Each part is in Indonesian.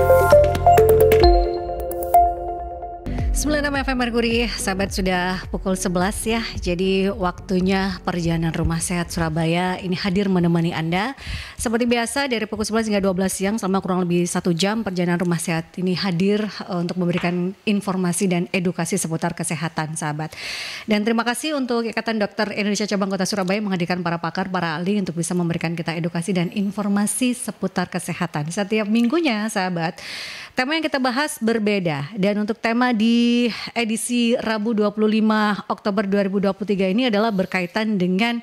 Thank you. 106 FM Merkuri, sahabat sudah pukul 11 ya. Jadi waktunya perjalanan rumah sehat Surabaya ini hadir menemani Anda. Seperti biasa dari pukul 11 hingga 12 siang selama kurang lebih satu jam perjalanan rumah sehat ini hadir eh, untuk memberikan informasi dan edukasi seputar kesehatan sahabat. Dan terima kasih untuk Ikatan Dokter Indonesia Cabang Kota Surabaya menghadirkan para pakar, para ahli untuk bisa memberikan kita edukasi dan informasi seputar kesehatan. Setiap minggunya sahabat, Tema yang kita bahas berbeda dan untuk tema di edisi Rabu 25 Oktober 2023 ini adalah berkaitan dengan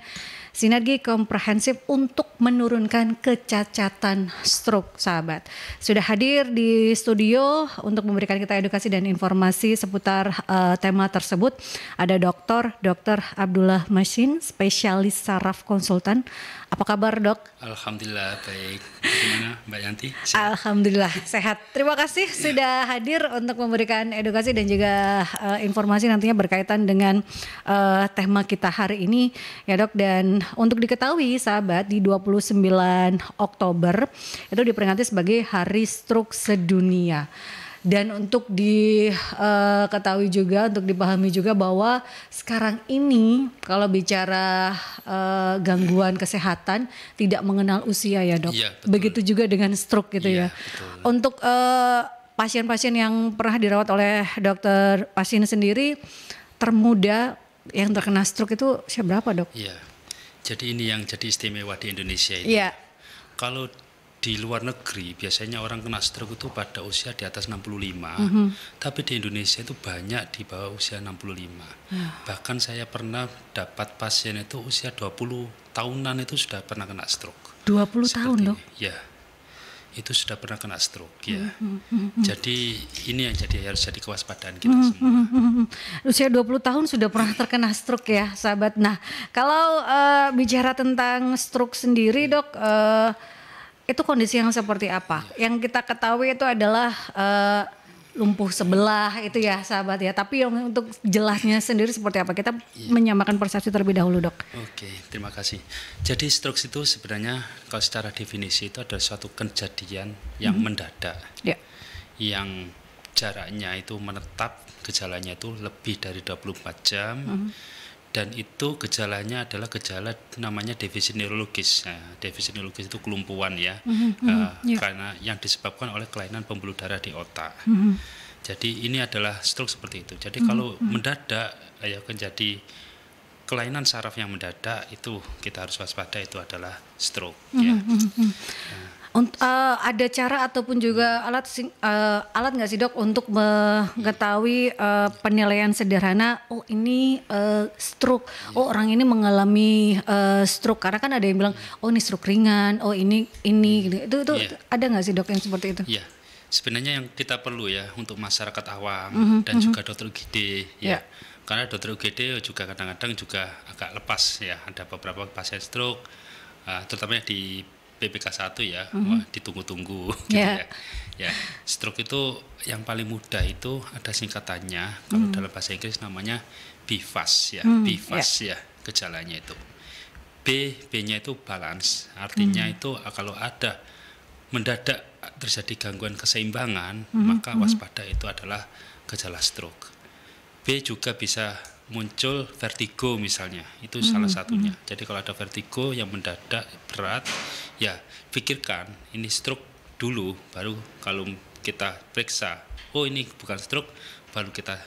sinergi komprehensif untuk menurunkan kecacatan stroke sahabat. Sudah hadir di studio untuk memberikan kita edukasi dan informasi seputar uh, tema tersebut ada dokter Dr. Abdullah Masin, spesialis saraf konsultan apa kabar dok? Alhamdulillah baik. Gimana Mbak Yanti? Sehat? Alhamdulillah sehat. Terima kasih ya. sudah hadir untuk memberikan edukasi dan juga uh, informasi nantinya berkaitan dengan uh, tema kita hari ini ya dok. Dan untuk diketahui sahabat di 29 Oktober itu diperingati sebagai Hari Stroke Sedunia dan untuk diketahui eh, uh, juga untuk dipahami juga bahwa sekarang ini kalau bicara uh, gangguan kesehatan tidak mengenal usia ya dok ya, begitu juga dengan stroke gitu iya, ya, ya. untuk pasien eh, pasien-pasien yang pernah dirawat oleh dokter pasien sendiri termuda yang terkena stroke itu siapa berapa dok? Iya, jadi ini yang jadi istimewa di Indonesia ini. Iya. Kalau di luar negeri biasanya orang kena stroke itu pada usia di atas 65. Mm -hmm. Tapi di Indonesia itu banyak di bawah usia 65. Yeah. Bahkan saya pernah dapat pasien itu usia 20 tahunan itu sudah pernah kena stroke. 20 Seperti tahun, Dok? Ya. Itu sudah pernah kena stroke, ya. Mm -hmm. Jadi ini yang jadi harus jadi kewaspadaan kita mm -hmm. semua. Mhm, mhm, usia 20 tahun sudah pernah terkena stroke ya, sahabat. Nah, kalau uh, bicara tentang stroke sendiri, iya. Dok, uh, itu kondisi yang seperti apa? Yang kita ketahui itu adalah uh, lumpuh sebelah itu ya sahabat ya. Tapi yang untuk jelasnya sendiri seperti apa? Kita iya. menyamakan persepsi terlebih dahulu dok. Oke, terima kasih. Jadi stroke itu sebenarnya kalau secara definisi itu adalah suatu kejadian yang mm -hmm. mendadak, Ya. yang jaraknya itu menetap, gejalanya itu lebih dari 24 jam. Mm -hmm dan itu gejalanya adalah gejala namanya defisit neurologis. Nah, defisit neurologis itu kelumpuhan ya, mm-hmm, mhm. uh, eh, yeah. karena yang disebabkan oleh kelainan pembuluh darah di otak. Mm-hmm. Jadi ini adalah stroke seperti itu. Jadi mm-hmm. kalau mhm. mendadak, eh, ya akan jadi kelainan saraf yang mendadak itu kita harus waspada itu adalah stroke. Mm-hmm, ya. Mm-hmm. Untuk, uh, eh, ada cara ataupun juga alat uh, alat nggak sih dok untuk mengetahui uh, penilaian sederhana oh ini uh, stroke oh orang ini mengalami uh, stroke karena kan ada yang bilang oh ini stroke ringan oh ini ini hmm. gitu. itu itu yeah. ada nggak sih dok yang seperti itu? Yeah. Sebenarnya yang kita perlu ya untuk masyarakat awam mm -hmm, dan mm -hmm. juga dokter UGD ya. Yeah karena dokter UGD juga kadang-kadang juga agak lepas ya ada beberapa pasien stroke uh, terutama di PPK 1 ya, mm -hmm. ditunggu-tunggu gitu yeah. ya. Ya, stroke itu yang paling mudah itu ada singkatannya mm. kalau mhm. dalam bahasa Inggris namanya BIVAS ya, mm, ya. BIVAS yeah. ya gejalanya itu. B B-nya itu balance, artinya mm. itu ah, kalau ada mendadak terjadi gangguan keseimbangan, mm -hmm. maka mhm. waspada itu adalah gejala stroke. B juga bisa muncul vertigo misalnya, itu -hmm. salah mhm, satunya. Jadi kalau ada vertigo yang mendadak berat ya pikirkan ini stroke dulu baru kalau kita periksa oh ini bukan stroke baru kita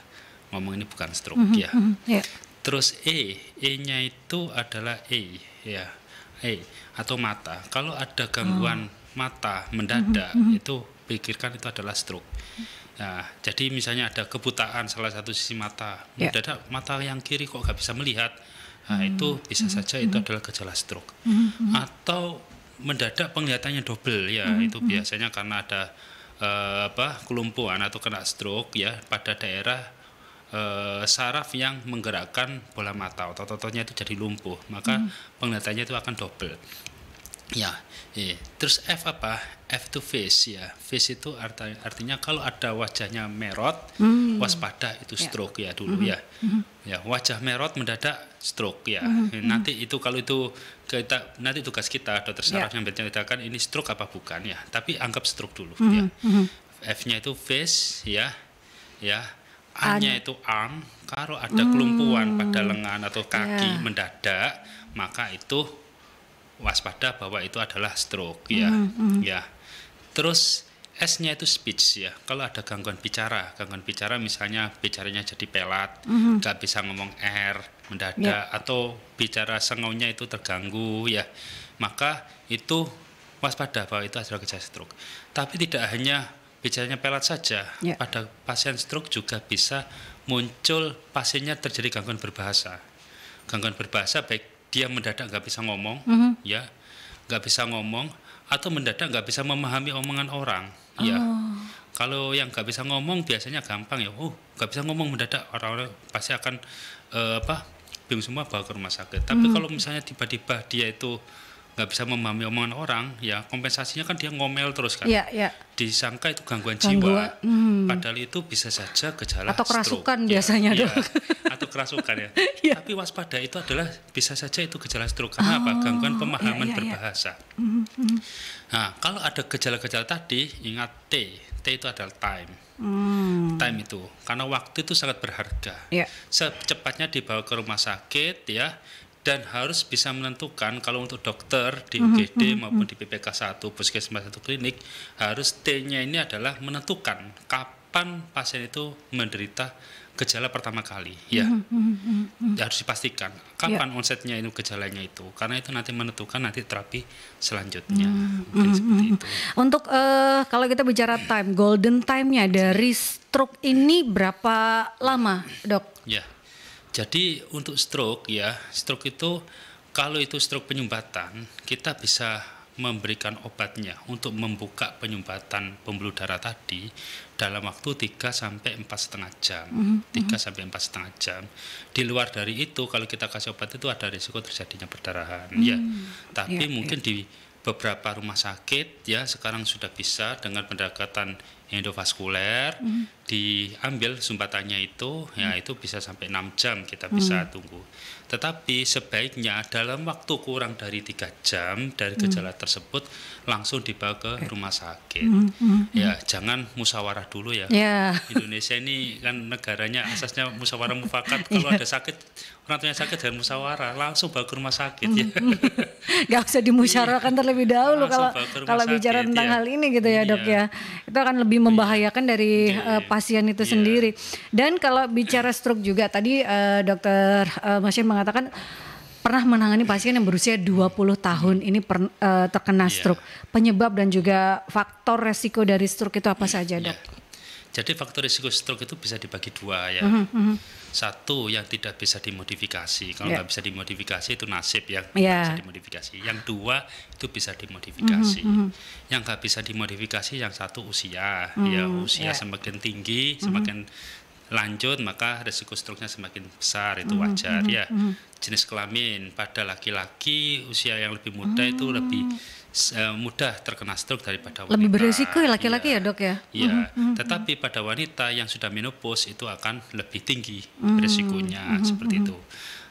ngomong ini bukan stroke mm -hmm, ya mm -hmm, yeah. terus E E-nya itu adalah E ya E atau mata kalau ada gangguan oh. mata mhm, mendadak mhm, mhm. itu pikirkan itu adalah stroke Nah, jadi misalnya ada kebutaan salah satu sisi mata, yeah. mendadak mata yang kiri kok nggak bisa melihat, nah, -hmm. itu bisa saja mm -hmm. itu adalah gejala stroke. -hmm. Atau mendadak penglihatannya double ya mm-hmm. itu mhm. biasanya karena ada uh, apa kelumpuhan atau kena stroke ya pada daerah uh, saraf yang menggerakkan bola mata atau ototnya itu jadi lumpuh maka mm-hmm. penglihatannya itu akan double Ya, iya. terus F apa? F to face ya. Face itu arti, artinya kalau ada wajahnya merot, mm. waspada itu ya. stroke yeah. ya dulu mm -hmm. ya. Mm -hmm. Ya, wajah merot mendadak stroke ya. Mm -hmm. Eh, nanti itu kalau itu kita nanti tugas kita dokter ya. saraf yeah. yang menceritakan ini stroke apa bukan ya. Tapi anggap stroke dulu mm -hmm. ya. Hmm. F-nya itu face ya. Ya. A-nya itu arm, kalau ada kelumpuan kelumpuhan pada hmm. lengan atau kaki yeah. mendadak, maka itu waspada bahwa itu adalah stroke ya. Mm -hmm. Ya. Terus S-nya itu speech ya. Kalau ada gangguan bicara, gangguan bicara misalnya bicaranya jadi pelat, mm-hmm. bisa ngomong R mendadak yeah. atau bicara sengaunya itu terganggu ya, maka itu waspada bahwa itu adalah gejala stroke. Tapi tidak hanya bicaranya pelat saja, yeah. pada pasien stroke juga bisa muncul pasiennya terjadi gangguan berbahasa. Gangguan berbahasa baik dia mendadak nggak bisa ngomong, mm -hmm. ya nggak bisa ngomong atau mendadak nggak bisa memahami omongan orang, ya. oh. ya. Kalau yang nggak bisa ngomong biasanya gampang ya, oh nggak bisa ngomong mendadak orang-orang pasti akan uh, apa bingung semua bawa ke rumah sakit. Tapi mm -hmm. kalau misalnya tiba-tiba dia itu nggak bisa memahami omongan orang ya kompensasinya kan dia ngomel terus kan Yeah, yeah. disangka itu gangguan, gangguan jiwa hmm. padahal itu bisa saja gejala atau kerasukan stroke. Iya, biasanya ya, ya. atau kerasukan ya. yeah. tapi waspada itu adalah bisa saja itu gejala stroke karena oh, apa gangguan iya, pemahaman yeah, yeah, berbahasa Yeah, hmm, yeah. Hmm. nah kalau ada gejala-gejala tadi ingat T T itu adalah time Hmm. Time itu, karena waktu itu sangat berharga. Yeah. Secepatnya dibawa ke rumah sakit ya, dan harus bisa menentukan kalau untuk dokter di mhm, UGD mm -hmm. maupun mhm. di PPK 1 puskesmas satu klinik harus T-nya ini adalah menentukan kapan pasien itu menderita gejala pertama kali ya mm -hmm. harus dipastikan ya. kapan yeah. onsetnya itu gejalanya itu karena itu nanti menentukan nanti terapi selanjutnya mm -hmm. seperti hmm. itu untuk uh, kalau kita bicara time golden time-nya dari stroke ini berapa lama dok? Ya yeah jadi untuk stroke ya, stroke itu kalau itu stroke penyumbatan, kita bisa memberikan obatnya untuk membuka penyumbatan pembuluh darah tadi dalam waktu 3 sampai empat setengah jam. Mhm, mhm. tiga mm-hmm. sampai empat setengah jam. Di luar dari itu kalau kita kasih obat itu ada risiko terjadinya perdarahan mm. ya. Hmm, Tapi yeah, iya. mungkin yeah. di beberapa rumah sakit ya sekarang sudah bisa dengan pendekatan endovaskuler mm. diambil sumbatannya itu mm. ya mhm. itu bisa sampai 6 jam kita bisa mm. tunggu. Tetapi sebaiknya dalam waktu kurang dari tiga jam dari gejala mhm. tersebut langsung dibawa ke eh. rumah sakit. Mm -hmm. Ya, jangan musyawarah dulu ya. Yeah. Indonesia ini kan negaranya asasnya musyawarah mufakat. Kalau yeah. ada sakit, orang tuanya sakit dan musyawarah, langsung bawa ke rumah sakit mm ya. Hmm. Gak usah dimusyawarahkan iya. terlebih dahulu kalau kalau bicara tentang ya. hal ini gitu ya, Dok iya. ya. Itu akan lebih iya. membahayakan dari uh, pasien itu sendiri. Dan kalau bicara stroke juga tadi uh, dokter uh, Masih mengatakan pernah menangani pasien yang berusia 20 tahun ini per, uh, terkena yeah. stroke. Penyebab dan juga faktor resiko dari stroke itu apa saja, iya. Dok? Yeah. Jadi faktor risiko stroke itu bisa dibagi dua ya. uh mhm, -huh. Mhm. Satu yang tidak bisa dimodifikasi. Kalau iya. nggak yeah. bisa dimodifikasi itu nasib ya, yeah. bisa dimodifikasi. Yang dua itu bisa mhm, dimodifikasi. uh -huh. Yang nggak bisa dimodifikasi yang satu usia. Uh -huh, Ya usia yeah. semakin tinggi, semakin lanjut maka resiko nya semakin besar itu mm-hmm, wajar mm -hmm. ya mm-hmm. jenis kelamin pada laki-laki usia yang lebih muda mm -hmm. itu lebih eh, mudah terkena stroke daripada wanita lebih berisiko ya laki-laki ya, ya dok ya ya mm -hmm. tetapi pada wanita yang sudah menopause itu akan lebih tinggi mm -hmm. resikonya mm -hmm. seperti itu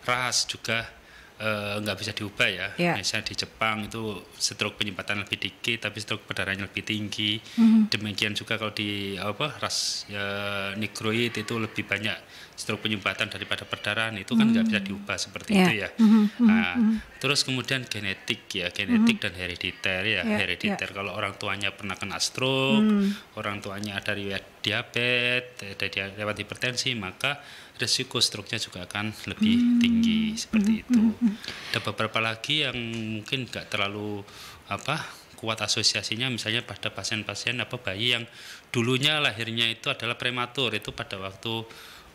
ras juga Eh, nggak bisa diubah ya. Yeah. Misalnya di Jepang itu stroke penyempatan lebih dikit, tapi stroke berdarahnya lebih tinggi. Mm-hmm. Demikian juga kalau di apa ras ya, nigroid itu lebih banyak stroke penyempatan daripada perdarahan itu kan nggak mm-hmm. bisa diubah seperti yeah. itu ya. Mm-hmm. Nah, mhm. Terus kemudian genetik ya, mhm. genetik mm-hmm. dan herediter ya, yeah. herediter. Yeah. Kalau orang tuanya pernah kena stroke, mm. orang tuanya ada riwayat diabetes, ada riwayat hipertensi, maka resiko stroke-nya juga akan lebih hmm. tinggi seperti hmm. itu. Hmm, hmm. Ada beberapa lagi yang mungkin nggak terlalu apa kuat asosiasinya misalnya pada pasien-pasien apa bayi yang dulunya lahirnya itu adalah prematur itu pada waktu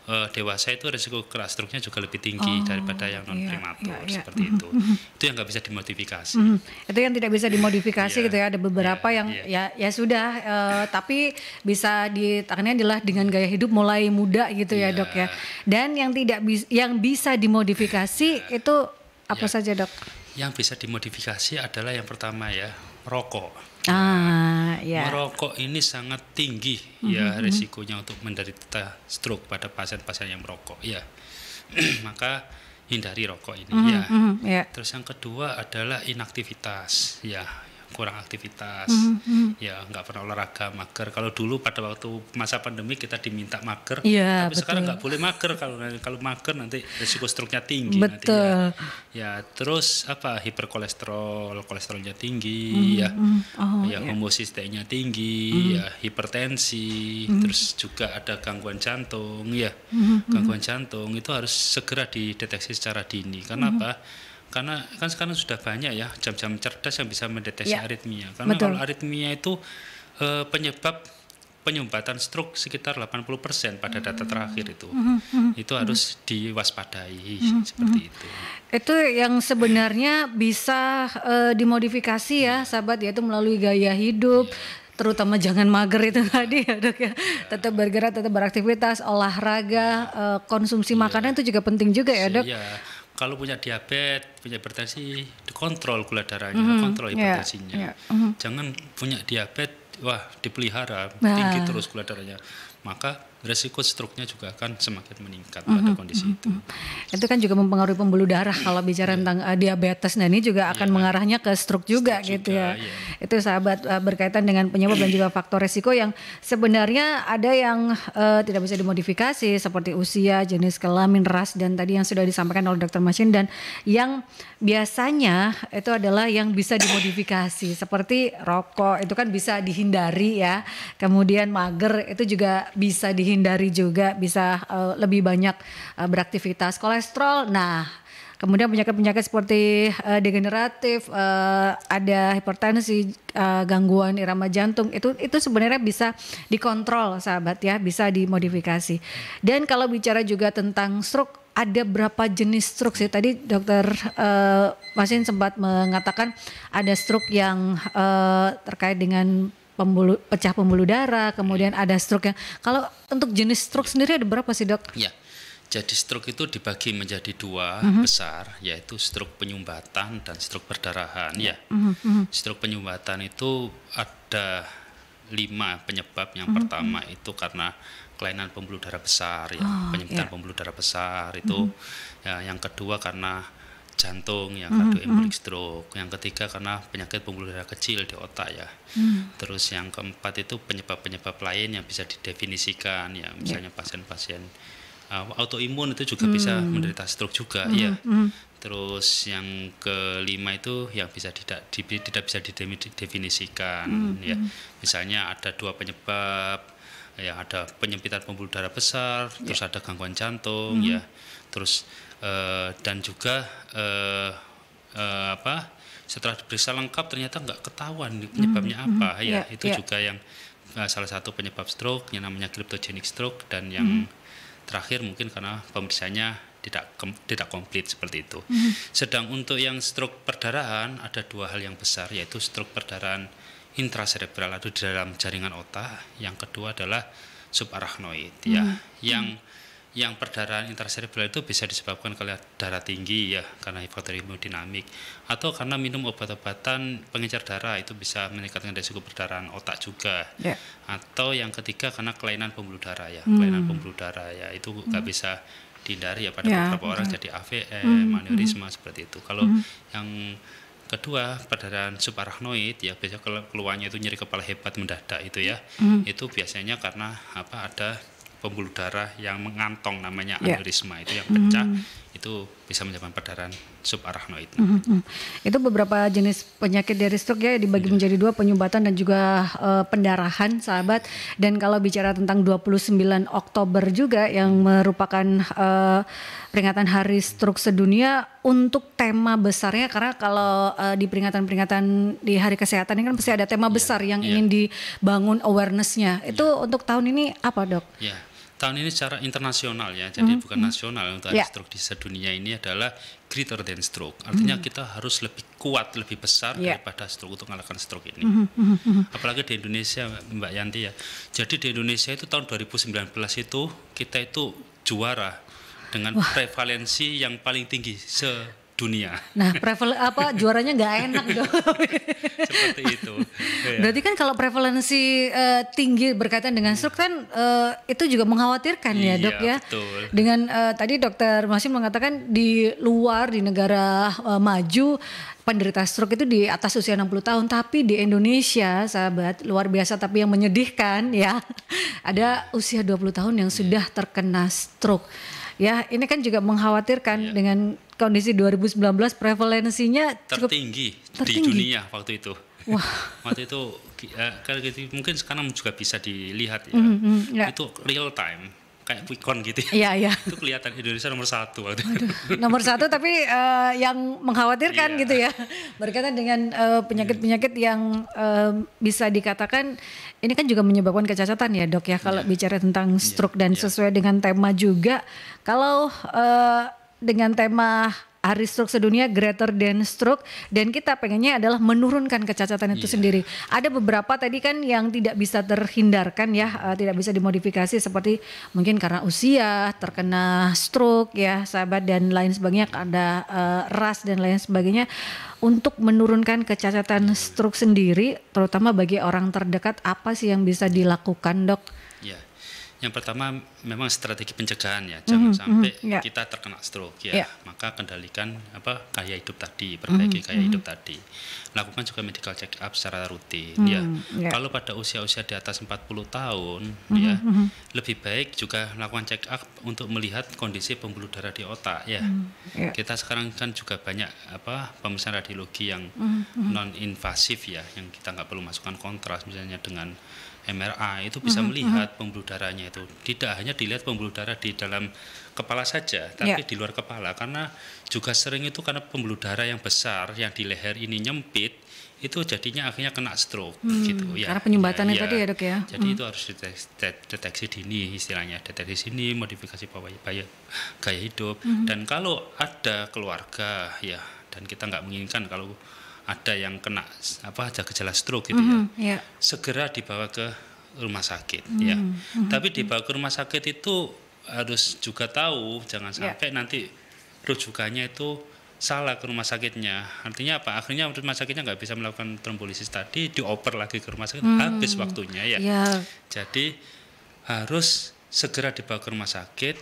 uh, dewasa itu risiko struknya juga lebih tinggi oh, daripada yang non iya, prematur iya, iya, seperti itu. itu yang nggak bisa dimodifikasi. Mm, itu yang tidak bisa dimodifikasi iya, gitu ya. Ada beberapa iya, yang ya ya sudah uh, tapi bisa ditangani adalah dengan gaya hidup mulai muda gitu ya, Dok ya. Dan yang tidak bisa, yang bisa dimodifikasi itu apa saja, Dok? Yang bisa dimodifikasi adalah yang pertama ya, rokok Ah, ya. Merokok ini sangat tinggi ya, mm-hmm. ya risikonya untuk menderita stroke pada pasien-pasien yang merokok ya. Maka hindari rokok ini mm-hmm. ya. Mm-hmm, yeah. Terus yang kedua adalah inaktivitas ya kurang aktivitas, mm -hmm. ya nggak pernah olahraga, mager. Kalau dulu pada waktu masa pandemi kita diminta mager, ya, tapi betul. sekarang nggak boleh mager. Kalau kalau mager nanti risiko stroke nya tinggi. Betul. Nanti ya, ya terus apa hiperkolesterol, kolesterolnya tinggi, mm -hmm. ya, hmm. oh, ya yeah. tinggi, mm -hmm. ya hipertensi, mm -hmm. terus juga ada gangguan jantung, ya, mm -hmm. gangguan jantung itu harus segera dideteksi secara dini. Kenapa? mm -hmm karena kan sekarang sudah banyak ya jam-jam cerdas yang bisa mendeteksi ya. aritmia. Karena Betul. kalau aritmia itu e, penyebab penyumbatan stroke sekitar 80% pada data hmm. terakhir itu. Mm -hmm. Itu hmm. harus diwaspadai mm -hmm. seperti itu. Itu yang sebenarnya bisa e, dimodifikasi ya, iya. sahabat yaitu melalui gaya hidup. ya terutama jangan mager itu tadi ya dok ya. Iya. Tetap bergerak, tetap beraktivitas, olahraga, iya. eh, konsumsi makanan itu juga penting juga ya dok kalau punya diabetes, punya hipertensi, dikontrol gula darahnya, mm -hmm. kontrol iya, hipertensinya. Yeah. Yeah. Mm -hmm. Jangan punya diabetes, wah dipelihara, nah. tinggi terus gula darahnya. Maka resiko stroke nya juga akan semakin meningkat mm -hmm. pada kondisi mm -hmm. itu. Mm-hmm. Itu kan juga mempengaruhi pembuluh darah kalau bicara yeah. tentang uh, diabetes. Nah ini juga akan yeah. mengarahnya ke stroke juga stroke gitu juga, ya. Yeah. Itu sahabat uh, berkaitan dengan penyebab dan juga faktor resiko yang sebenarnya ada yang uh, tidak bisa dimodifikasi seperti usia, jenis kelamin, ras dan tadi yang sudah disampaikan oleh dokter Masin dan yang biasanya itu adalah yang bisa dimodifikasi seperti rokok itu kan bisa dihindari ya. Kemudian mager itu juga bisa dihindari dihindari juga bisa uh, lebih banyak uh, beraktivitas kolesterol nah kemudian penyakit-penyakit seperti uh, degeneratif uh, ada hipertensi uh, gangguan irama jantung itu itu sebenarnya bisa dikontrol sahabat ya bisa dimodifikasi dan kalau bicara juga tentang stroke ada berapa jenis stroke sih? Tadi dokter uh, Masin sempat mengatakan ada stroke yang uh, terkait dengan pembuluh pecah pembuluh darah, iya. kemudian ada stroke yang kalau untuk jenis stroke sendiri ada berapa sih dok? Ya, jadi stroke itu dibagi menjadi dua -hmm. besar, yaitu stroke penyumbatan dan stroke perdarahan. Ya, -hmm. stroke penyumbatan itu ada lima penyebab. Yang -hmm. pertama mhm. itu karena kelainan pembuluh darah besar, ya, oh, penyempitan yeah. pembuluh darah besar itu. -hmm. ya, yang kedua karena jantung, yang kedua mm-hmm. embolik stroke, yang ketiga karena penyakit pembuluh darah kecil di otak ya. Mm. Terus yang keempat itu penyebab-penyebab lain yang bisa didefinisikan ya, iya. misalnya pasien pasien-pasien uh, autoimun itu juga mm. bisa mm-hmm. menderita stroke juga mm-hmm. ya. Mm-hmm. Terus yang kelima itu yang bisa tidak di, tidak bisa didefinisikan mm-hmm. ya. Misalnya ada dua penyebab ya ada penyempitan pembuluh darah besar, yeah. terus ada gangguan jantung mm-hmm. ya. Terus uh, dan juga uh, uh, apa setelah diperiksa lengkap ternyata nggak ketahuan hmm, penyebabnya mm -hmm. apa ya yeah, itu yeah. juga yang uh, salah satu penyebab stroke yang namanya cryptogenic stroke dan yang mm -hmm. terakhir mungkin karena pemeriksaannya tidak tidak komplit seperti itu. Mm -hmm. Sedang untuk yang stroke perdarahan ada dua hal yang besar yaitu stroke perdarahan intraserebral atau di dalam jaringan otak, yang kedua adalah subarachnoid mm -hmm. ya yang mm -hmm yang perdarahan intraserebral itu bisa disebabkan oleh darah tinggi ya karena hipotermodinamik atau karena minum obat-obatan pengencer darah itu bisa meningkatkan risiko perdarahan otak juga yeah. atau yang ketiga karena kelainan pembuluh darah ya hmm. kelainan pembuluh darah ya itu nggak hmm. bisa dihindari ya pada yeah, beberapa orang jadi AVM, hmm. hmm. aneurisma seperti itu kalau hmm. yang kedua perdarahan subarachnoid ya biasanya keluarnya itu nyeri kepala hebat mendadak itu ya hmm. itu biasanya karena apa ada pembuluh darah yang mengantong namanya ya. aneurisma yeah. itu yang pecah mm -hmm. itu bisa menyebabkan perdarahan subarachnoid. Mm -hmm. Itu beberapa jenis penyakit dari stroke ya dibagi yeah. menjadi dua penyumbatan dan juga uh, pendarahan sahabat dan kalau bicara tentang 29 Oktober juga yang merupakan uh, peringatan hari stroke sedunia untuk tema besarnya karena kalau uh, di peringatan-peringatan di hari kesehatan ini kan pasti ada tema yeah, besar yang yeah. ingin dibangun awarenessnya. Itu yeah. untuk tahun ini apa dok? Yeah tahun ini secara internasional ya, jadi mm -hmm. bukan hmm. nasional untuk yeah. stroke di sedunia ini adalah greater than stroke. Artinya mm -hmm. kita harus lebih kuat, lebih besar yeah. daripada stroke untuk mengalahkan stroke ini. Mm -hmm. Apalagi di Indonesia, Mbak Yanti ya. Jadi di Indonesia itu tahun 2019 itu kita itu juara dengan Wah. prevalensi yang paling tinggi se dunia. Nah, preval apa juaranya nggak enak dong. Seperti itu. Iya. Berarti kan kalau prevalensi uh, tinggi berkaitan dengan stroke kan uh, itu juga mengkhawatirkan iya, ya, Dok iya, ya. Betul. Dengan uh, tadi Dokter Masih mengatakan di luar di negara uh, maju penderita stroke itu di atas usia 60 tahun tapi di Indonesia sahabat luar biasa tapi yang menyedihkan ya ada usia 20 tahun yang sudah terkena stroke ya ini kan juga mengkhawatirkan ya. dengan kondisi 2019 prevalensinya cukup tertinggi, tertinggi. di dunia waktu itu. Wah. waktu itu eh, kalau gitu mungkin sekarang juga bisa dilihat ya. Mm -hmm, ya. Itu real time kayak Quickcon gitu ya. Iya, iya. Itu kelihatan Indonesia nomor satu. Waktu Aduh, nomor satu tapi uh, yang mengkhawatirkan iya. gitu ya. Berkaitan dengan eh, penyakit-penyakit uh, yang uh, bisa dikatakan ini kan juga menyebabkan kecacatan ya dok ya. Kalau iya. bicara tentang iya, stroke iya, dan iya. sesuai dengan tema juga. Kalau uh, dengan tema Hari stroke sedunia greater than stroke dan kita pengennya adalah menurunkan kecacatan itu yeah. sendiri. Ada beberapa tadi kan yang tidak bisa terhindarkan ya, uh, tidak bisa dimodifikasi seperti mungkin karena usia, terkena stroke ya, sahabat dan lain sebagainya, ada uh, ras dan lain sebagainya. Untuk menurunkan kecacatan stroke sendiri, terutama bagi orang terdekat, apa sih yang bisa dilakukan dok? Yang pertama memang strategi pencegahan ya, jangan mm -hmm, sampai mm -hmm, yeah. kita terkena stroke ya. Yeah. Maka kendalikan apa gaya hidup tadi, perbaiki mhm, gaya mhm. hidup tadi. Lakukan juga medical check up secara rutin mm -hmm, ya. Yeah. Kalau pada usia-usia di atas 40 tahun mm -hmm, ya, mm -hmm. lebih baik juga lakukan check up untuk melihat kondisi pembuluh darah di otak ya. Mm -hmm, yeah. Kita sekarang kan juga banyak apa pemeriksaan radiologi yang mm -hmm. non invasif ya, yang kita nggak perlu masukkan kontras misalnya dengan MRI itu bisa mm -hmm. melihat mm-hmm. pembuluh darahnya itu. Tidak hanya dilihat pembuluh darah di dalam kepala saja, ya. tapi yeah. di luar kepala karena juga sering itu karena pembuluh darah yang besar yang di leher ini nyempit itu jadinya akhirnya kena stroke hmm, gitu ya. Karena penyumbatannya ya, iya. tadi ya dok ya. Jadi hmm. itu harus deteksi, dini istilahnya deteksi dini modifikasi gaya, gaya hidup hmm. dan kalau ada keluarga ya dan kita nggak menginginkan kalau ada yang kena apa ada gejala stroke gitu ya. mm-hmm, ya, yeah. segera dibawa ke rumah sakit mm-hmm, ya. Mm-hmm. Tapi dibawa ke rumah sakit itu harus juga tahu jangan ya. sampai yeah. nanti rujukannya itu salah ke rumah sakitnya. Artinya apa? Akhirnya rumah sakitnya nggak bisa melakukan trombolisis tadi, dioper lagi ke rumah sakit, hmm. habis waktunya ya. Yeah. Jadi harus segera dibawa ke rumah sakit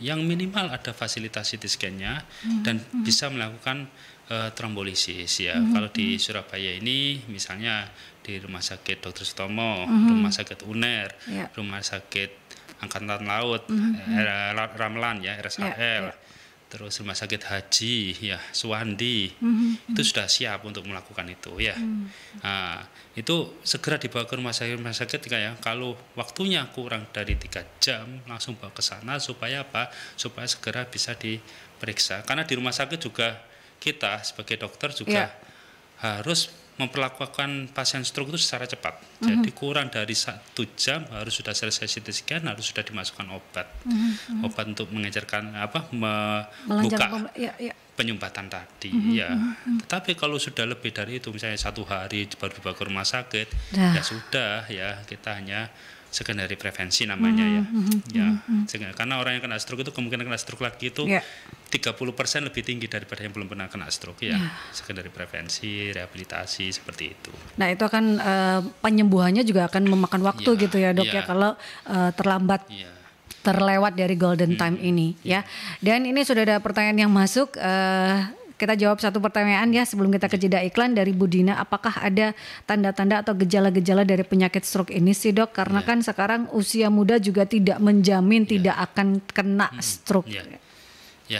yang minimal ada fasilitas CT scan-nya hmm. dan mm-hmm. bisa melakukan uh, eh, trombolisis ya. Mm -hmm. Kalau di mhm. Surabaya ini misalnya di Rumah Sakit Dr. Sutomo, mm -hmm. Rumah Sakit UNER, yeah. Rumah Sakit Angkatan Laut, mm -hmm. Eh, Ramlan ya, RSAL. Yeah, yeah. Terus Rumah Sakit Haji ya, Suwandi. Mm -hmm. Itu sudah siap untuk melakukan itu ya. Mm -hmm. nah, itu segera dibawa ke rumah sakit rumah sakit ya kalau waktunya kurang dari tiga jam langsung bawa ke sana supaya apa supaya segera bisa diperiksa karena di rumah sakit juga kita sebagai dokter juga yeah. harus memperlakukan pasien stroke itu secara cepat. Mm-hmm. Jadi kurang dari satu jam harus sudah selesai CT scan, harus sudah dimasukkan obat, mm-hmm. obat untuk mengejarkan apa membuka ya, ya. penyumbatan tadi. Mm-hmm. Ya, mm-hmm. Mhm. tetapi kalau sudah lebih dari itu, misalnya satu hari baru dibawa ke rumah sakit, nah. ya sudah ya kita hanya secondary prevensi namanya mm -hmm. ya. Mm -hmm. Ya, mm-hmm, mm-hmm. karena orang yang kena stroke itu kemungkinan kena stroke lagi itu yeah. 30% lebih tinggi daripada yang belum pernah kena stroke ya. Yeah. Secondary prevensi, rehabilitasi seperti itu. Nah, itu akan uh, penyembuhannya juga akan memakan waktu yeah. gitu ya, Dok yeah. ya kalau uh, terlambat. Yeah terlewat dari golden time hmm. ini ya. ya. Dan ini sudah ada pertanyaan yang masuk uh, kita jawab satu pertanyaan ya sebelum kita ke jeda iklan dari Budina. Apakah ada tanda-tanda atau gejala-gejala dari penyakit stroke ini sih dok? Karena yeah. kan sekarang usia muda juga tidak menjamin yeah. tidak akan kena stroke. Ya, yeah.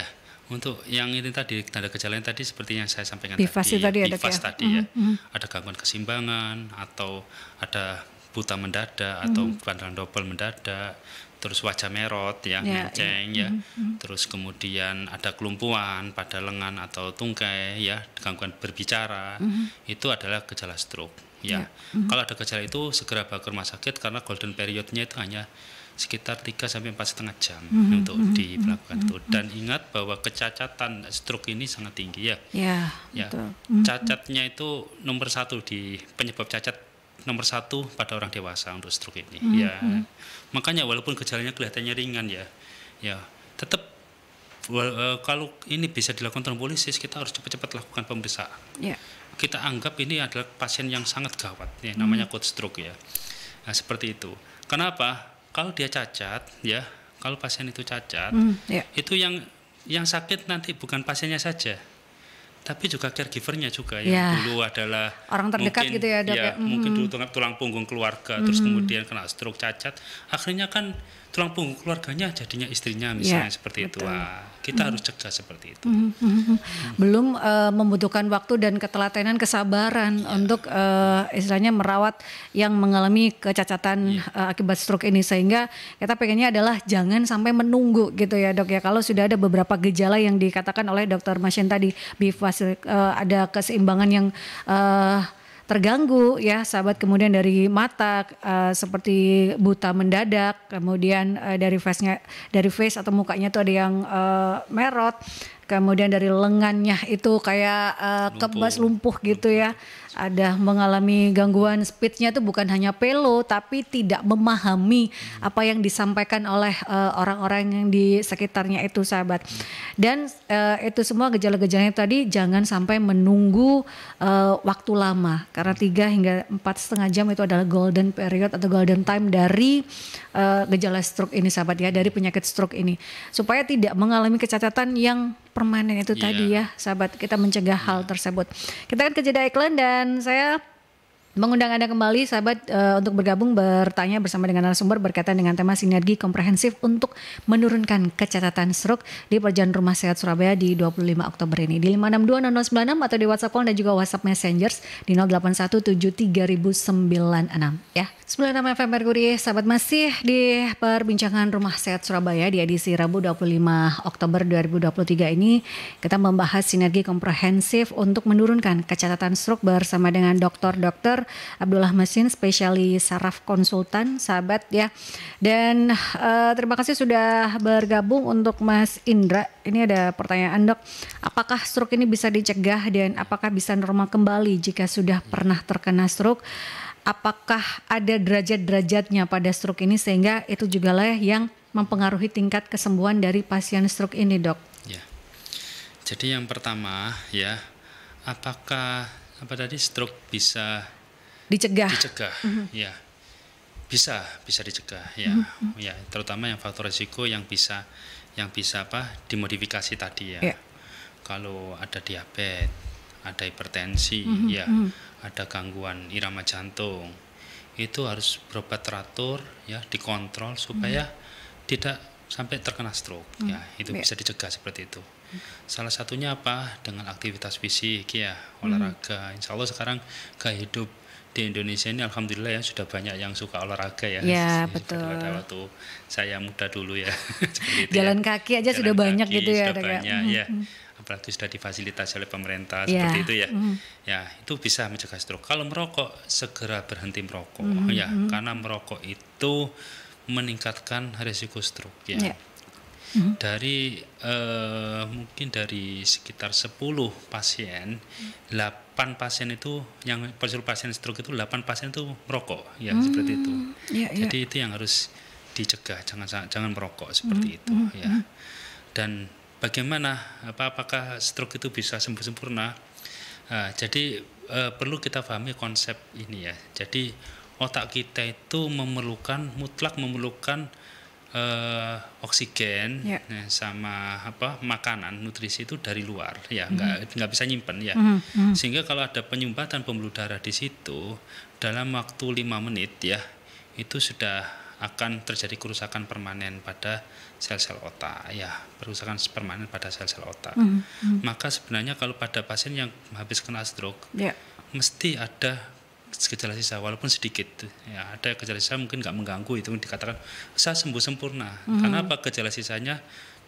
yeah. untuk yang ini tadi tanda gejala yang tadi seperti yang saya sampaikan Bifas tadi, ya, tadi, ada ya, Bifas ya? tadi mm-hmm. ada gangguan keseimbangan atau ada buta mendadak atau mm-hmm. pandangan double mendadak terus wajah merot ya, ya menceng iya. ya, ya. Mm -hmm. terus kemudian ada kelumpuhan pada lengan atau tungkai ya gangguan berbicara mm -hmm. itu adalah gejala stroke ya, ya. Mm -hmm. kalau ada gejala itu segera bawa ke rumah sakit karena golden periodnya itu hanya sekitar 3 sampai empat setengah jam mm -hmm. untuk mm -hmm. dilakukan mm -hmm. itu mm-hmm, dan ingat bahwa kecacatan stroke ini sangat tinggi ya ya, ya. Betul. cacatnya itu nomor satu di penyebab cacat nomor satu pada orang dewasa untuk stroke ini mm -hmm. ya Makanya walaupun gejalanya kelihatannya ringan ya, ya tetap well, e, kalau ini bisa dilakukan trombolisis kita harus cepat-cepat lakukan pemeriksaan. Yeah. Kita anggap ini adalah pasien yang sangat gawat, ya, hmm. namanya mm. cold stroke ya. Nah, seperti itu. Kenapa? Kalau dia cacat, ya, kalau pasien itu cacat, mm, yeah. itu yang yang sakit nanti bukan pasiennya saja, tapi juga caregivernya juga yang ya. dulu adalah orang terdekat mungkin, gitu ya, iya, ya, ya mm -hmm. mungkin mm-hmm. dulu tulang, tulang punggung keluarga mm -hmm. terus mm-hmm. kemudian kena stroke cacat akhirnya kan tulang punggung keluarganya jadinya istrinya misalnya ya, seperti betul. itu. Wah, kita mm. harus cegah seperti itu. Mm Belum uh, membutuhkan waktu dan ketelatenan kesabaran yeah. untuk uh, istilahnya merawat yang mengalami kecacatan yeah. Ya. uh, akibat stroke ini sehingga kita pengennya adalah jangan sampai menunggu gitu ya, Dok ya. Kalau sudah ada beberapa gejala yang dikatakan oleh Dokter Masyen tadi, bifas uh, eh, ada keseimbangan yang uh, terganggu ya sahabat kemudian dari mata uh, seperti buta mendadak kemudian uh, dari face-nya dari face atau mukanya itu ada yang uh, merot kemudian dari lengannya itu kayak uh, kebas lumpuh gitu ya ada mengalami gangguan speednya itu bukan hanya pelo tapi tidak memahami hmm. apa yang disampaikan oleh eh, orang-orang uh, yang di sekitarnya itu sahabat hmm. dan uh, itu semua gejala-gejalanya tadi jangan sampai menunggu uh, waktu lama karena tiga hingga empat setengah jam itu adalah golden period atau golden time dari uh, gejala stroke ini sahabat ya dari penyakit stroke ini supaya tidak mengalami kecacatan yang permanen itu yeah. tadi iya. ya sahabat kita mencegah hal iya. tersebut kita akan ke jeda iklan dan dan saya mengundang Anda kembali sahabat uh, untuk bergabung bertanya bersama dengan narasumber berkaitan dengan tema sinergi komprehensif untuk menurunkan kecatatan stroke di perjalanan rumah sehat Surabaya di 25 Oktober ini di 5620096 atau di WhatsApp call dan juga WhatsApp Messengers di 3096 ya. 96 FM Merkuri, sahabat masih di perbincangan Rumah Sehat Surabaya di edisi Rabu 25 Oktober 2023 ini kita membahas sinergi komprehensif untuk menurunkan kecatatan stroke bersama dengan Dokter Dokter Abdullah Mesin, spesialis saraf konsultan, sahabat ya. Dan uh, terima kasih sudah bergabung untuk Mas Indra. Ini ada pertanyaan dok, apakah stroke ini bisa dicegah dan apakah bisa normal kembali jika sudah pernah terkena stroke? apakah ada derajat-derajatnya pada stroke ini sehingga itu juga lah yang mempengaruhi tingkat kesembuhan dari pasien stroke ini, Dok? Ya. Jadi yang pertama ya, apakah apa tadi stroke bisa dicegah? Dicegah, mm -hmm. ya. Bisa, bisa dicegah ya. Mm -hmm. Ya, terutama yang faktor risiko yang bisa yang bisa apa? dimodifikasi tadi ya. Yeah. Kalau ada diabetes, ada hipertensi mm -hmm. ya. Mm -hmm ada gangguan irama jantung itu harus berobat teratur ya dikontrol supaya hmm. tidak sampai terkena stroke hmm. ya itu ya. bisa dicegah seperti itu hmm. salah satunya apa dengan aktivitas fisik ya hmm. olahraga hmm. insya Allah sekarang gaya hidup di Indonesia ini alhamdulillah ya sudah banyak yang suka olahraga ya. Ya iya, betul. Pada waktu saya muda dulu ya. ya. Jalan kaki aja Jalan sudah kaki, banyak gitu ya. Sudah banyak hmm. ya. Hmm setelah itu sudah difasilitasi oleh pemerintah yeah. seperti itu ya mm. ya itu bisa mencegah stroke kalau merokok segera berhenti merokok mm -hmm. ya karena merokok itu meningkatkan risiko stroke ya yeah. Mm -hmm. dari uh, mungkin dari sekitar 10 pasien mm. 8 pasien itu yang pasien pasien stroke itu 8 pasien itu merokok ya mm. seperti itu yeah, iya. jadi yeah. itu yang harus dicegah jangan jangan merokok seperti mm. itu mm. ya dan bagaimana apa apakah stroke itu bisa sembuh sempurna? Nah, jadi eh, perlu kita pahami konsep ini ya. Jadi otak kita itu memerlukan mutlak memerlukan eh, oksigen yeah. Ya. sama apa makanan nutrisi itu dari luar ya hmm. nggak mm -hmm. nggak bisa nyimpen ya. Mm -hmm. Sehingga kalau ada penyumbatan pembuluh darah di situ dalam waktu lima menit ya itu sudah akan terjadi kerusakan permanen pada sel-sel otak ya kerusakan permanen pada sel-sel otak mm -hmm. maka sebenarnya kalau pada pasien yang habis kena stroke yeah. mesti ada gejala sisa walaupun sedikit ya ada gejala sisa mungkin nggak mengganggu itu dikatakan saya sembuh sempurna mm. karena apa gejala sisanya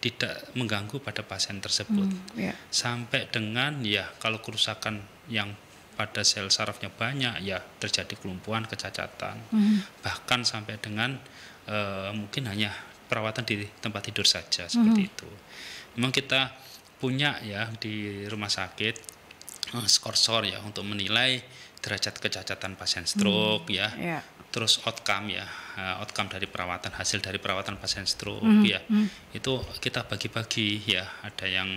tidak mengganggu pada pasien tersebut mm, yeah. sampai dengan ya kalau kerusakan yang pada sel sarafnya banyak ya terjadi kelumpuhan kecacatan hmm. bahkan sampai dengan e, mungkin hanya perawatan di tempat tidur saja hmm. seperti hmm. itu memang kita punya ya di rumah sakit eh, skor skor ya untuk menilai derajat kecacatan pasien hmm. stroke hmm. ya yeah. terus outcome ya eh, outcome dari perawatan hasil dari perawatan pasien stroke hmm. ya hmm. itu kita bagi-bagi ya ada yang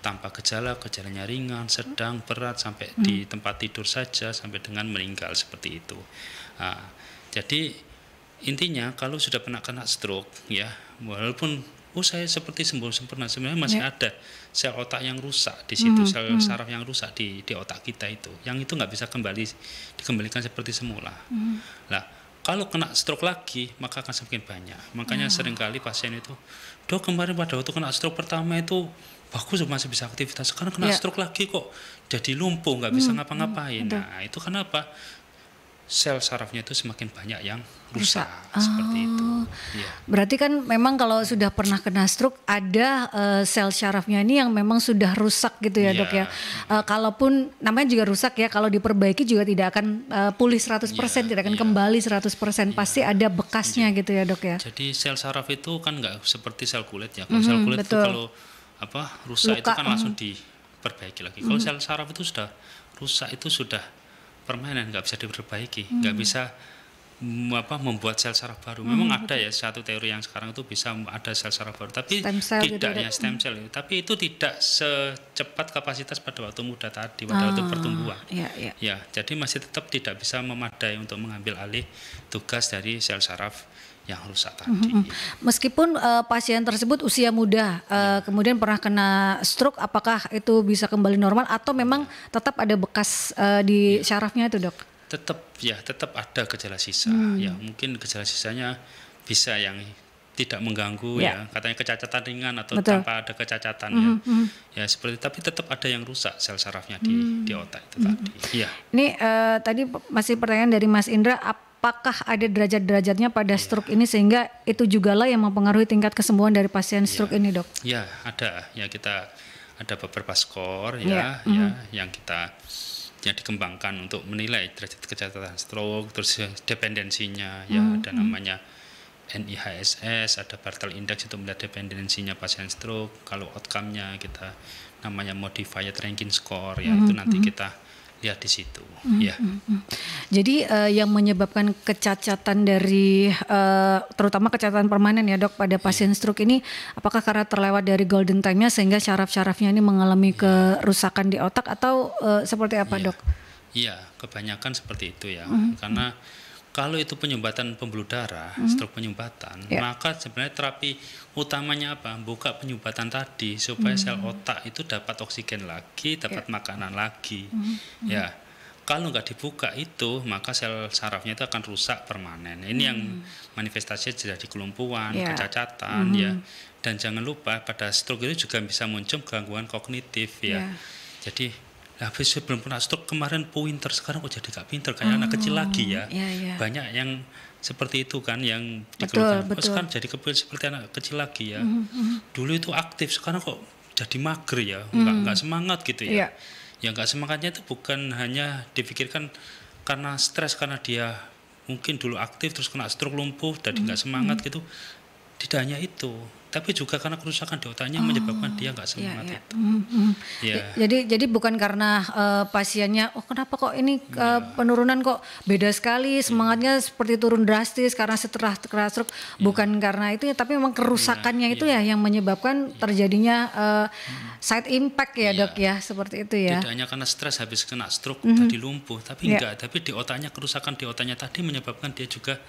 tanpa gejala, gejalanya ringan, hmm. sedang, berat, sampai hmm. di tempat tidur saja, sampai dengan meninggal seperti itu. Nah, jadi intinya kalau sudah pernah kena stroke, ya walaupun oh saya seperti sembuh sempurna sebenarnya masih ya. ada sel otak yang rusak di situ, hmm. sel hmm. saraf yang rusak di di otak kita itu, yang itu nggak bisa kembali dikembalikan seperti semula. Hmm. Nah, kalau kena stroke lagi, maka akan semakin banyak. Makanya hmm. seringkali pasien itu, dok kemarin pada waktu kena stroke pertama itu bagus masih bisa aktivitas. Sekarang kena ya. stroke lagi kok jadi lumpuh, nggak bisa hmm, ngapa-ngapain. Hmm. Nah itu kenapa? sel sarafnya itu semakin banyak yang rusak, Oh, seperti itu. Ya. Berarti kan memang kalau sudah pernah kena stroke ada uh, sel sarafnya ini yang memang sudah rusak gitu ya, ya. dok ya. Uh, kalaupun namanya juga rusak ya, kalau diperbaiki juga tidak akan uh, pulih 100%, ya, tidak akan ya. kembali 100%, ya. pasti ada bekasnya Jadi, gitu ya, dok ya. Jadi sel saraf itu kan enggak seperti sel kulit ya. Kalau mm -hmm, sel kulit betul. itu kalau apa rusak Luka, itu kan mm. langsung mm-hmm. diperbaiki lagi. Kalau mm. sel saraf itu sudah rusak itu sudah permanen, nggak bisa diperbaiki, hmm. nggak hmm. bisa mm, apa membuat sel saraf baru. Memang hmm. ada betul. ya satu teori yang sekarang itu bisa ada sel saraf baru, tapi stem cell gitu tidak ya stem cell. Hmm. Tapi itu tidak secepat kapasitas pada waktu muda tadi, pada ah, waktu pertumbuhan. Ya, ya. ya, jadi masih tetap tidak bisa memadai untuk mengambil alih tugas dari sel saraf yang rusak tadi. Mm-hmm. Meskipun uh, pasien tersebut usia muda, uh, ya. kemudian pernah kena stroke, apakah itu bisa kembali normal atau memang iya. tetap ada bekas uh, di ya. syarafnya itu dok? Tetap ya, tetap ada gejala sisa. Hmm. Ya mungkin gejala sisanya bisa yang tidak mengganggu ya, ya. katanya kecacatan ringan atau Betul. tanpa ada kecacatan mm -hmm. ya. Mm-hmm, mm-hmm. ya seperti tapi tetap ada yang rusak sel sarafnya di mm -hmm. di otak itu mm -hmm. tadi ya ini uh, tadi masih pertanyaan dari Mas Indra apa apakah ada derajat-derajatnya pada iya. stroke ini sehingga itu jugalah yang mempengaruhi tingkat kesembuhan dari pasien iya. stroke ya. ini, Dok? Ya, ada. Ya kita ada beberapa skor ya, iya, ya, mm. ya yang kita yang dikembangkan untuk menilai derajat kecacatan stroke, terus dependensinya ya mm. ada mhm. namanya NIHSS, ada Bartel Index itu melihat dependensinya pasien stroke, kalau outcome-nya kita namanya modifier ranking score ya mm -hmm. itu mhm, nanti mhm. kita ya di situ mm-hmm. ya hmm, hmm. jadi uh, yang menyebabkan kecacatan dari uh, terutama kecacatan permanen ya dok pada pasien yeah. stroke ini apakah karena terlewat dari golden time-nya sehingga syaraf-syarafnya ini mengalami yeah. kerusakan di otak atau uh, seperti apa yeah. dok? Iya kebanyakan seperti itu ya mm-hmm. karena kalau itu penyumbatan pembuluh darah, hmm. stroke penyumbatan, yeah. maka sebenarnya terapi utamanya apa? Buka penyumbatan tadi supaya hmm. sel otak itu dapat oksigen lagi, dapat yeah. makanan lagi. Hmm, hmm. Ya. Kalau nggak dibuka itu, maka sel sarafnya itu akan rusak permanen. Ini hmm. yang manifestasinya jadi kelumpuhan, yeah. kecacatan, hmm. ya. Dan jangan lupa pada stroke itu juga bisa muncul gangguan kognitif, ya. Yeah. Jadi habis sebelum pernah stroke kemarin pinter sekarang kok jadi gak pinter kayak oh, anak kecil lagi ya. Hmm, iya, iya. Banyak yang seperti itu kan yang dikeluhkan. kan oh, sekarang jadi kepil seperti anak kecil lagi ya. Mm -hmm. Dulu itu aktif sekarang kok jadi mager ya, mm. nggak semangat gitu ya. Yeah. Yang nggak semangatnya itu bukan hanya dipikirkan karena stres karena dia mungkin dulu aktif terus kena stroke lumpuh, jadi nggak mm -hmm. semangat hmm. gitu. Tidak hanya itu, tapi juga karena kerusakan di otaknya oh, menyebabkan dia nggak oh, iya, semangat ya, ya. itu. Mm -hmm. ya. Jadi jadi bukan karena uh, pasiennya oh kenapa kok ini uh, ya. penurunan kok beda sekali iya. semangatnya ya. seperti turun drastis karena setelah kena stroke ya. bukan karena itu ya tapi memang kerusakannya ya, itu ya. ya yang menyebabkan ya. terjadinya uh, side impact ya, ya dok iya. ya seperti itu ya. Tidak hanya karena stres habis kena stroke -hmm. tadi lumpuh tapi ya. enggak tapi di otaknya kerusakan di otaknya tadi menyebabkan dia juga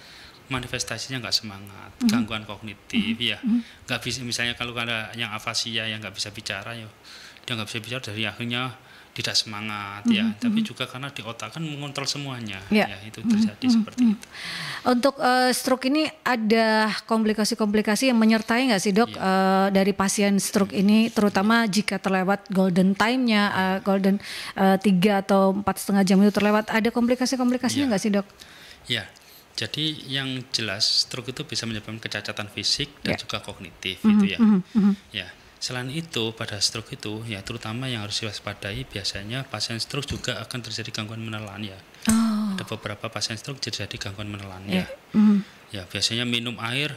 manifestasinya nggak semangat, mm -hmm. gangguan kognitif mm -hmm. ya, mhm. nggak bisa misalnya kalau ada yang afasia yang nggak bisa bicara ya, dia nggak bisa bicara dari akhirnya tidak semangat mm -hmm. ya, mhm, tapi mhm. juga karena di otak kan mengontrol semuanya yeah. ya itu terjadi mm -hmm. seperti itu. Untuk uh, stroke ini ada komplikasi-komplikasi yang menyertai nggak sih dok yeah. Ya. uh, dari pasien stroke ini, terutama yeah. jika terlewat golden time-nya uh, golden eh, tiga uh, atau empat setengah jam itu terlewat, ada komplikasi-komplikasinya ya. nggak yeah. sih dok? Ya, jadi yang jelas stroke itu bisa menyebabkan kecacatan fisik dan yeah. juga kognitif mm -hmm. itu ya. Mm -hmm. Ya. Selain itu pada stroke itu ya terutama yang harus diwaspadai biasanya pasien stroke juga akan terjadi gangguan menelan ya. Oh. Ada beberapa pasien stroke terjadi gangguan menelan yeah. ya. Mm -hmm. Ya biasanya minum air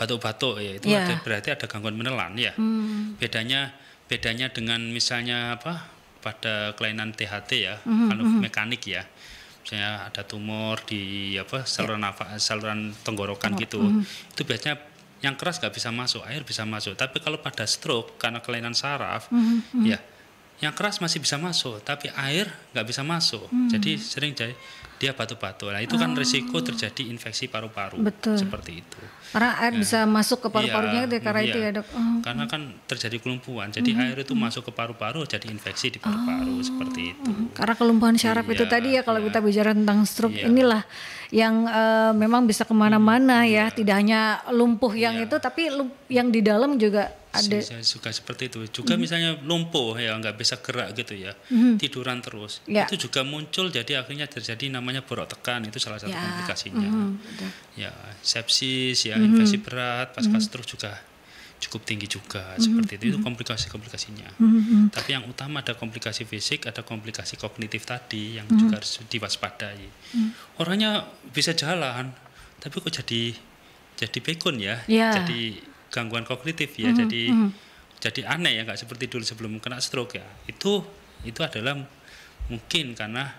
batuk-batuk ya itu yeah. berarti ada gangguan menelan ya. Mm. Bedanya bedanya dengan misalnya apa pada kelainan THT ya, mm -hmm. kalau mhm. mekanik ya misalnya ada tumor di apa ya. saluran nafas saluran tenggorokan gitu mm. itu biasanya yang keras nggak bisa masuk air bisa masuk tapi kalau pada stroke karena kelainan saraf mm. ya yang keras masih bisa masuk tapi air nggak bisa masuk mm. jadi sering jadi dia batu-batu. Nah itu kan ah. risiko terjadi infeksi paru-paru. Betul. Seperti itu. Karena air nah, bisa masuk ke paru-parunya iya, ya, karena iya. itu ya dok. Oh. Karena kan terjadi kelumpuhan. Jadi hmm. air itu mm-hmm. masuk ke paru-paru jadi infeksi di paru-paru oh. seperti itu. Mm-hmm. Karena kelumpuhan syaraf iya, itu tadi ya kalau iya. kita bicara tentang stroke iya. inilah yang uh, memang bisa kemana-mana hmm, ya. Iya. Tidak hanya lumpuh yang iya. itu tapi lump yang di dalam juga ada saya suka seperti itu juga hmm misalnya lumpuh ya nggak bisa gerak gitu ya hmm tiduran terus ya. itu juga muncul jadi akhirnya terjadi namanya borok tekan itu salah satu ya. komplikasinya hmm ya sepsis ya mm-hmm. infeksi berat pas-pas hmm terus juga cukup tinggi juga mm-hmm. seperti itu itu mhm. komplikasi komplikasinya mm-hmm. Mhm, tapi yang utama ada komplikasi fisik ada komplikasi kognitif tadi yang mm-hmm. juga harus diwaspadai mm-hmm. orangnya bisa jalan tapi kok jadi jadi bacon ya, ya. jadi gangguan kognitif ya. Mm -hmm. Jadi mm -hmm. jadi aneh ya nggak seperti dulu sebelum kena stroke ya. Itu itu adalah mungkin karena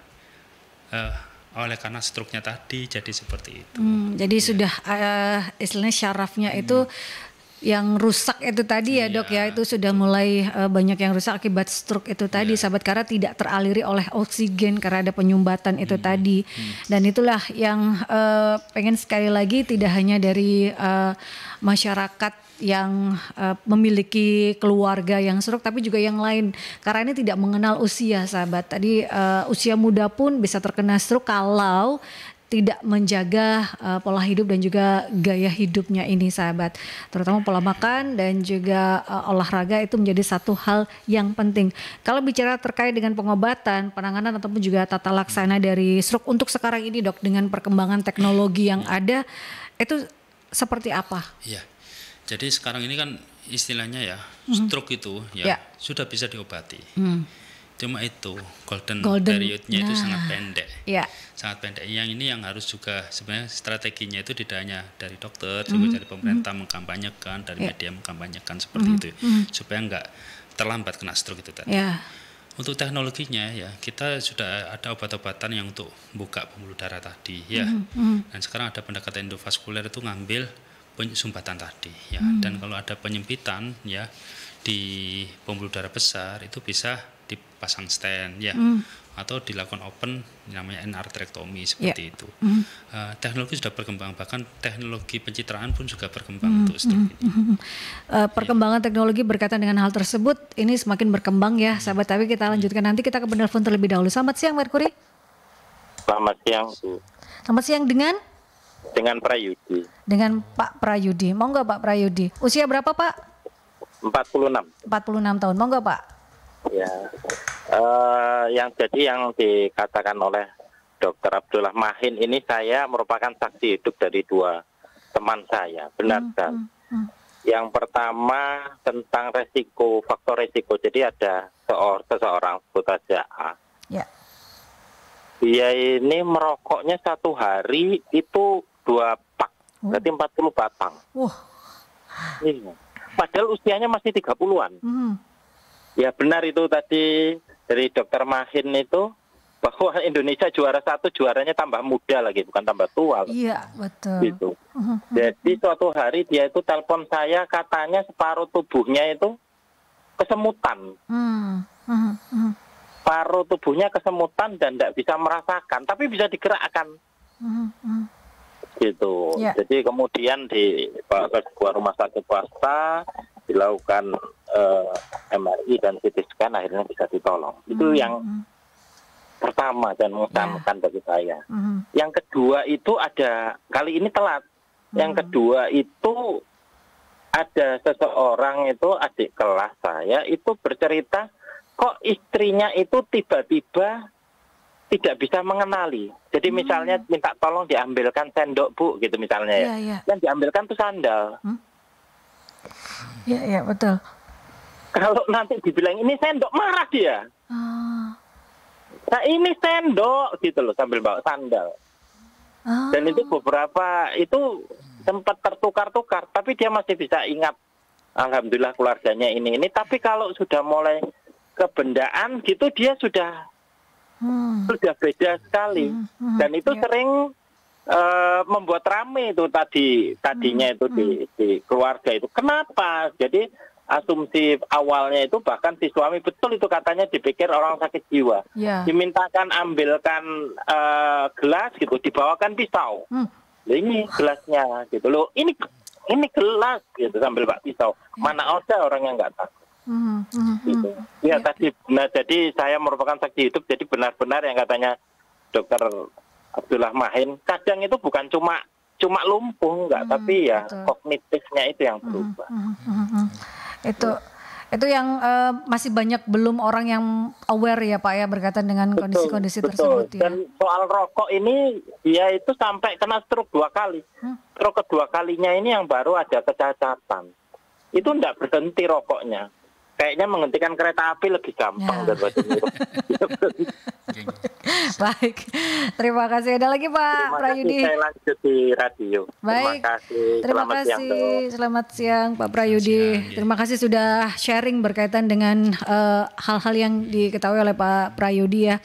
uh, oleh karena stroke-nya tadi jadi seperti itu. Mm, jadi iya. sudah uh, istilahnya syarafnya mm. itu yang rusak itu tadi ya dok ya, iya, itu sudah mulai uh, banyak yang rusak akibat stroke itu tadi ya. sahabat karena tidak teraliri oleh oksigen karena ada penyumbatan itu hmm. tadi hmm. dan itulah yang uh, pengen sekali lagi tidak hanya dari uh, masyarakat yang uh, memiliki keluarga yang seruk tapi juga yang lain karena ini tidak mengenal usia sahabat tadi uh, usia muda pun bisa terkena stroke kalau tidak menjaga uh, pola hidup dan juga gaya hidupnya ini sahabat terutama pola makan dan juga uh, olahraga itu menjadi satu hal yang penting kalau bicara terkait dengan pengobatan penanganan ataupun juga tata laksana dari stroke untuk sekarang ini dok dengan perkembangan teknologi yang ada itu seperti apa? Iya. Jadi sekarang ini kan istilahnya ya mm-hmm. stroke itu ya yeah. sudah bisa diobati. Mm. Cuma itu golden, golden. periodnya nah. itu sangat nah. pendek. Yeah. Sangat pendek. Yang ini yang harus juga sebenarnya strateginya itu tidak hanya dari dokter, mm-hmm. juga dari hmm. pemerintah mm-hmm. mengkampanyekan, dari yeah. media mengkampanyekan seperti mm-hmm. itu mm-hmm. supaya enggak terlambat kena stroke itu tadi. Yeah. Untuk teknologinya ya kita sudah ada obat-obatan yang untuk buka pembuluh darah tadi ya. Mm-hmm. Dan sekarang ada pendekatan endovaskuler itu ngambil sumbatan tadi ya hmm. dan kalau ada penyempitan ya di pembuluh darah besar itu bisa dipasang stent ya hmm. atau dilakukan open namanya endarterektomi ya. seperti yeah. itu hmm. uh, teknologi sudah berkembang bahkan teknologi pencitraan pun juga berkembang hmm. untuk stroke hmm. ini Uh, perkembangan yeah. teknologi berkaitan dengan hal tersebut ini semakin berkembang ya hmm. sahabat tapi kita hmm. lanjutkan nanti kita ke penelpon terlebih dahulu selamat siang Merkuri selamat siang Bu. selamat siang dengan dengan Prayudi. Dengan Pak Prayudi. Monggo Pak Prayudi. Usia berapa Pak? 46. 46 tahun. Monggo Pak. Ya. Uh, yang jadi yang dikatakan oleh Dokter Abdullah Mahin ini saya merupakan saksi hidup dari dua teman saya. Benar kan? hmm, Yang pertama tentang resiko, faktor resiko. Jadi ada seor, seseorang sebut saja A. Ya. Dia ini merokoknya satu hari itu dua pak. Oh. Berarti empat puluh batang. Wah. ini, iya. Padahal usianya masih tiga puluhan. Hmm. Ya benar itu tadi dari dokter Mahin itu bahwa Indonesia juara satu juaranya tambah muda lagi bukan tambah tua iya betul gitu hmm, hmm, hmm. jadi suatu hari dia itu telepon saya katanya separuh tubuhnya itu kesemutan separuh tubuhnya kesemutan dan tidak bisa merasakan tapi bisa digerakkan gitu. Ya. Jadi kemudian di sebuah rumah sakit swasta dilakukan uh, eh, MRI dan CT scan akhirnya bisa ditolong. Hmm. Itu yang hmm. pertama dan ya. mengutamakan yeah. bagi saya. Hmm. Yang kedua itu ada kali ini telat. Hmm. Yang kedua itu ada seseorang itu adik kelas saya itu bercerita kok istrinya itu tiba-tiba tidak bisa mengenali. Jadi hmm. misalnya minta tolong diambilkan sendok bu gitu misalnya ya, ya. yang diambilkan tuh sandal. Hmm? Iya, iya betul. Kalau nanti dibilang ini sendok marah dia. Ah. Nah ini sendok gitu loh sambil bawa sandal. Dan itu ah. beberapa itu sempat tertukar-tukar, tapi dia masih bisa ingat. Alhamdulillah keluarganya ini ini. Tapi kalau sudah mulai kebendaan gitu dia sudah hmm. sudah beda sekali hmm, hmm. Hmm. dan itu ya. sering uh, membuat rame itu tadi tadinya hmm. itu di, hmm. di keluarga itu kenapa jadi asumsi awalnya itu bahkan si suami betul itu katanya dipikir orang sakit jiwa ya. dimintakan ambilkan uh, gelas gitu dibawakan pisau hmm. ini gelasnya gitu loh ini ini gelas gitu sambil pak pisau ya. mana ada orang yang nggak takut Gitu. Hmm, Iya gitu. Ya, tadi. Nah jadi saya merupakan saksi hidup. Jadi benar-benar yang katanya dokter Abdullah Mahin. Kadang itu bukan cuma cuma lumpuh mm hmm, tapi ya betul. kognitifnya itu yang hmm, berubah. Hmm, hmm, hmm, Itu itu yang uh, masih banyak belum orang yang aware ya Pak ya berkaitan dengan kondisi-kondisi tersebut betul. ya. Dan soal rokok ini dia ya itu sampai kena stroke dua kali. Hmm. Stroke kedua kalinya ini yang baru ada kecacatan. Itu enggak berhenti rokoknya kayaknya menghentikan kereta api lebih gampang ya. daripada Baik, terima kasih. Ada lagi Pak terima Prayudi. Kasih, saya lanjut di radio. Baik. Terima kasih. Terima selamat kasih. Siang, selamat siang Pak Prayudi. Siang, ya. Terima kasih sudah sharing berkaitan dengan eh, hal-hal uh, yang diketahui oleh Pak Prayudi ya.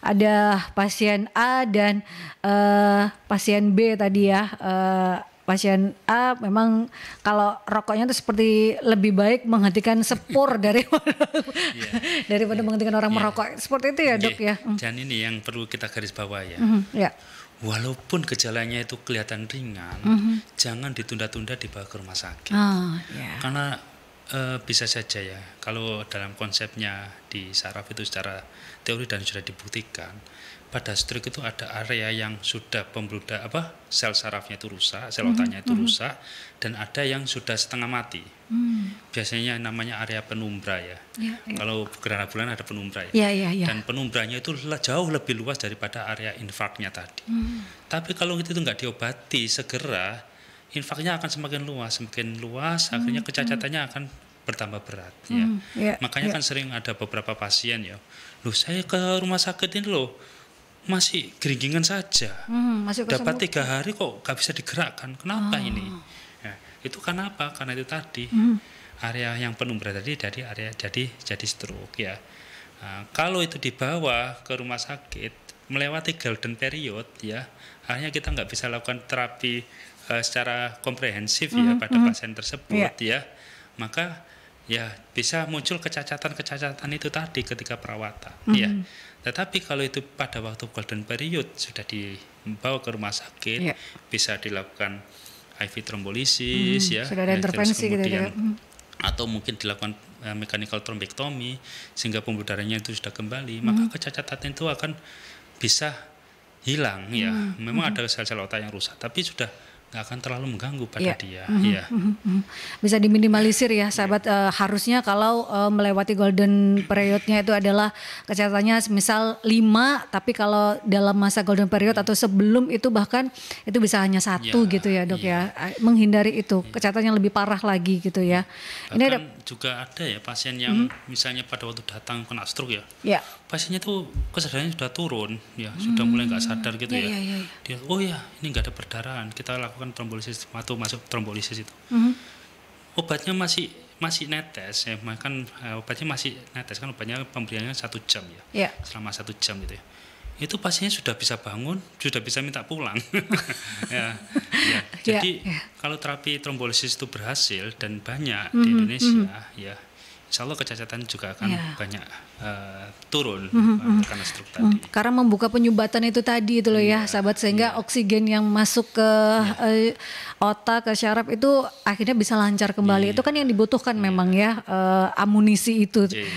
Ada pasien A dan uh, pasien B tadi ya. Uh, pasien A memang kalau rokoknya itu seperti lebih baik menghentikan sepur dari yeah. daripada yeah. menghentikan orang yeah. merokok seperti itu ya iya. dok ya. Hmm. Dan ini yang perlu kita garis bawah ya. Mm -hmm. yeah. Walaupun gejalanya itu kelihatan ringan, mm -hmm. jangan ditunda-tunda dibawa ke rumah sakit. Oh, ah, yeah. Karena e, bisa saja ya, kalau dalam konsepnya di saraf itu secara teori dan sudah dibuktikan, pada stroke itu ada area yang sudah pembuluh apa sel sarafnya itu rusak, sel otaknya itu mm -hmm. rusak, dan ada yang sudah setengah mati. Mm. Biasanya namanya area penumbra ya. Yeah, yeah. Kalau gerhana bulan ada penumbra ya. Yeah, ya, ya. dan penumbranya itu jauh lebih luas daripada area infarknya tadi. Mm. Tapi kalau itu nggak diobati segera, infarknya akan semakin luas, semakin luas, mm, akhirnya mm. kecacatannya akan bertambah berat ya. Mm, ya Makanya kan sering ada beberapa pasien ya, loh saya ke rumah sakit ini loh masih geringgingan saja. Hmm, masih Dapat tiga hari kok gak bisa digerakkan. Kenapa ah. ini? Ya, itu karena apa? Karena itu tadi hmm. area yang penuh berat tadi dari area jadi jadi stroke ya. Nah, kalau itu dibawa ke rumah sakit melewati golden period ya, akhirnya kita nggak bisa lakukan terapi uh, secara komprehensif ya, hmm, ya pada hmm. pasien tersebut yeah. ya. Maka ya bisa muncul kecacatan-kecacatan itu tadi ketika perawatan mm -hmm. ya tetapi kalau itu pada waktu golden period sudah dibawa ke rumah sakit, yeah. bisa dilakukan IV trombolisis hmm, ya, sudah ada ya, intervensi gitu, gitu. atau mungkin dilakukan uh, mechanical thrombectomy sehingga pembudarannya itu sudah kembali, hmm. maka kecacatan itu akan bisa hilang ya. hmm. ya. Memang hmm. ada sel-sel otak yang rusak, tapi sudah nggak akan terlalu mengganggu pada yeah. dia. Mm-hmm. Yeah. Mm-hmm. mm-hmm. Bisa diminimalisir ya, iya. sahabat. Yeah. Uh, harusnya kalau uh, melewati golden periodnya itu adalah kesehatannya misal 5, tapi kalau dalam masa golden period mm. atau sebelum itu bahkan itu bisa hanya satu yeah. gitu ya dok yeah. ya. Eh, menghindari itu, yeah. Iya. lebih parah lagi gitu ya. Bahkan Ini ada juga ada ya pasien yang mm-hmm. misalnya pada waktu datang kena stroke ya. Yeah. Pasiennya tuh kesadarannya sudah turun ya, hmm sudah mm. mulai nggak sadar gitu yeah, ya. Yeah, yeah, iya. Dia oh ya ini nggak ada perdarahan, kita lakukan melakukan trombolisis atau masuk trombolisis itu mm-hmm. obatnya masih masih netes ya kan obatnya masih netes kan obatnya pemberiannya satu jam ya yeah. selama satu jam gitu ya itu pasiennya sudah bisa bangun sudah bisa minta pulang ya, ya, ya jadi yeah, yeah. kalau terapi trombolisis itu berhasil dan banyak mm-hmm, di Indonesia mm-hmm. ya insya Allah kecacatan juga akan ya. banyak uh, turun mm -hmm. karena struk tadi. Mm. Karena membuka penyumbatan itu tadi itu loh ya, ya sahabat sehingga yeah. oksigen yang masuk ke yeah. Iya. uh, otak ke syaraf itu akhirnya bisa lancar kembali. Yeah. Itu iya. kan yang dibutuhkan yeah. memang ya uh, amunisi itu. Yeah. Iya.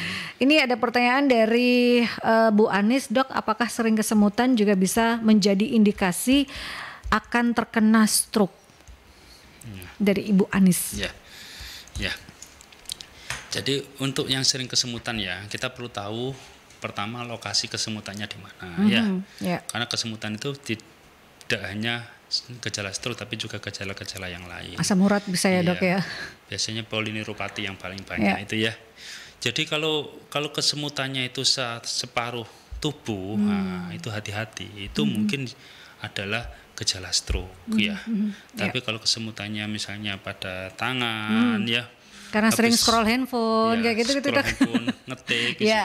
Ini ada pertanyaan dari uh, Bu Anis, dok, apakah sering kesemutan juga bisa menjadi indikasi akan terkena stroke? yeah. Dari Ibu Anis. Ya, ya jadi untuk yang sering kesemutan ya, kita perlu tahu pertama lokasi kesemutannya di mana mm -hmm. ya. Yeah. Karena kesemutan itu tidak hanya gejala stroke tapi juga gejala-gejala yang lain. Asam urat bisa ya, ya Dok ya. Biasanya polinirupati yang paling banyak yeah. itu ya. Jadi kalau kalau kesemutannya itu separuh tubuh, hmm. nah, itu hati-hati. Itu hmm. mungkin adalah gejala stroke hmm. ya. Hmm. Ya. Tapi yeah. kalau kesemutannya misalnya pada tangan hmm. ya karena sering scroll handphone ya, kayak gitu gitu kan handphone, ngetik ya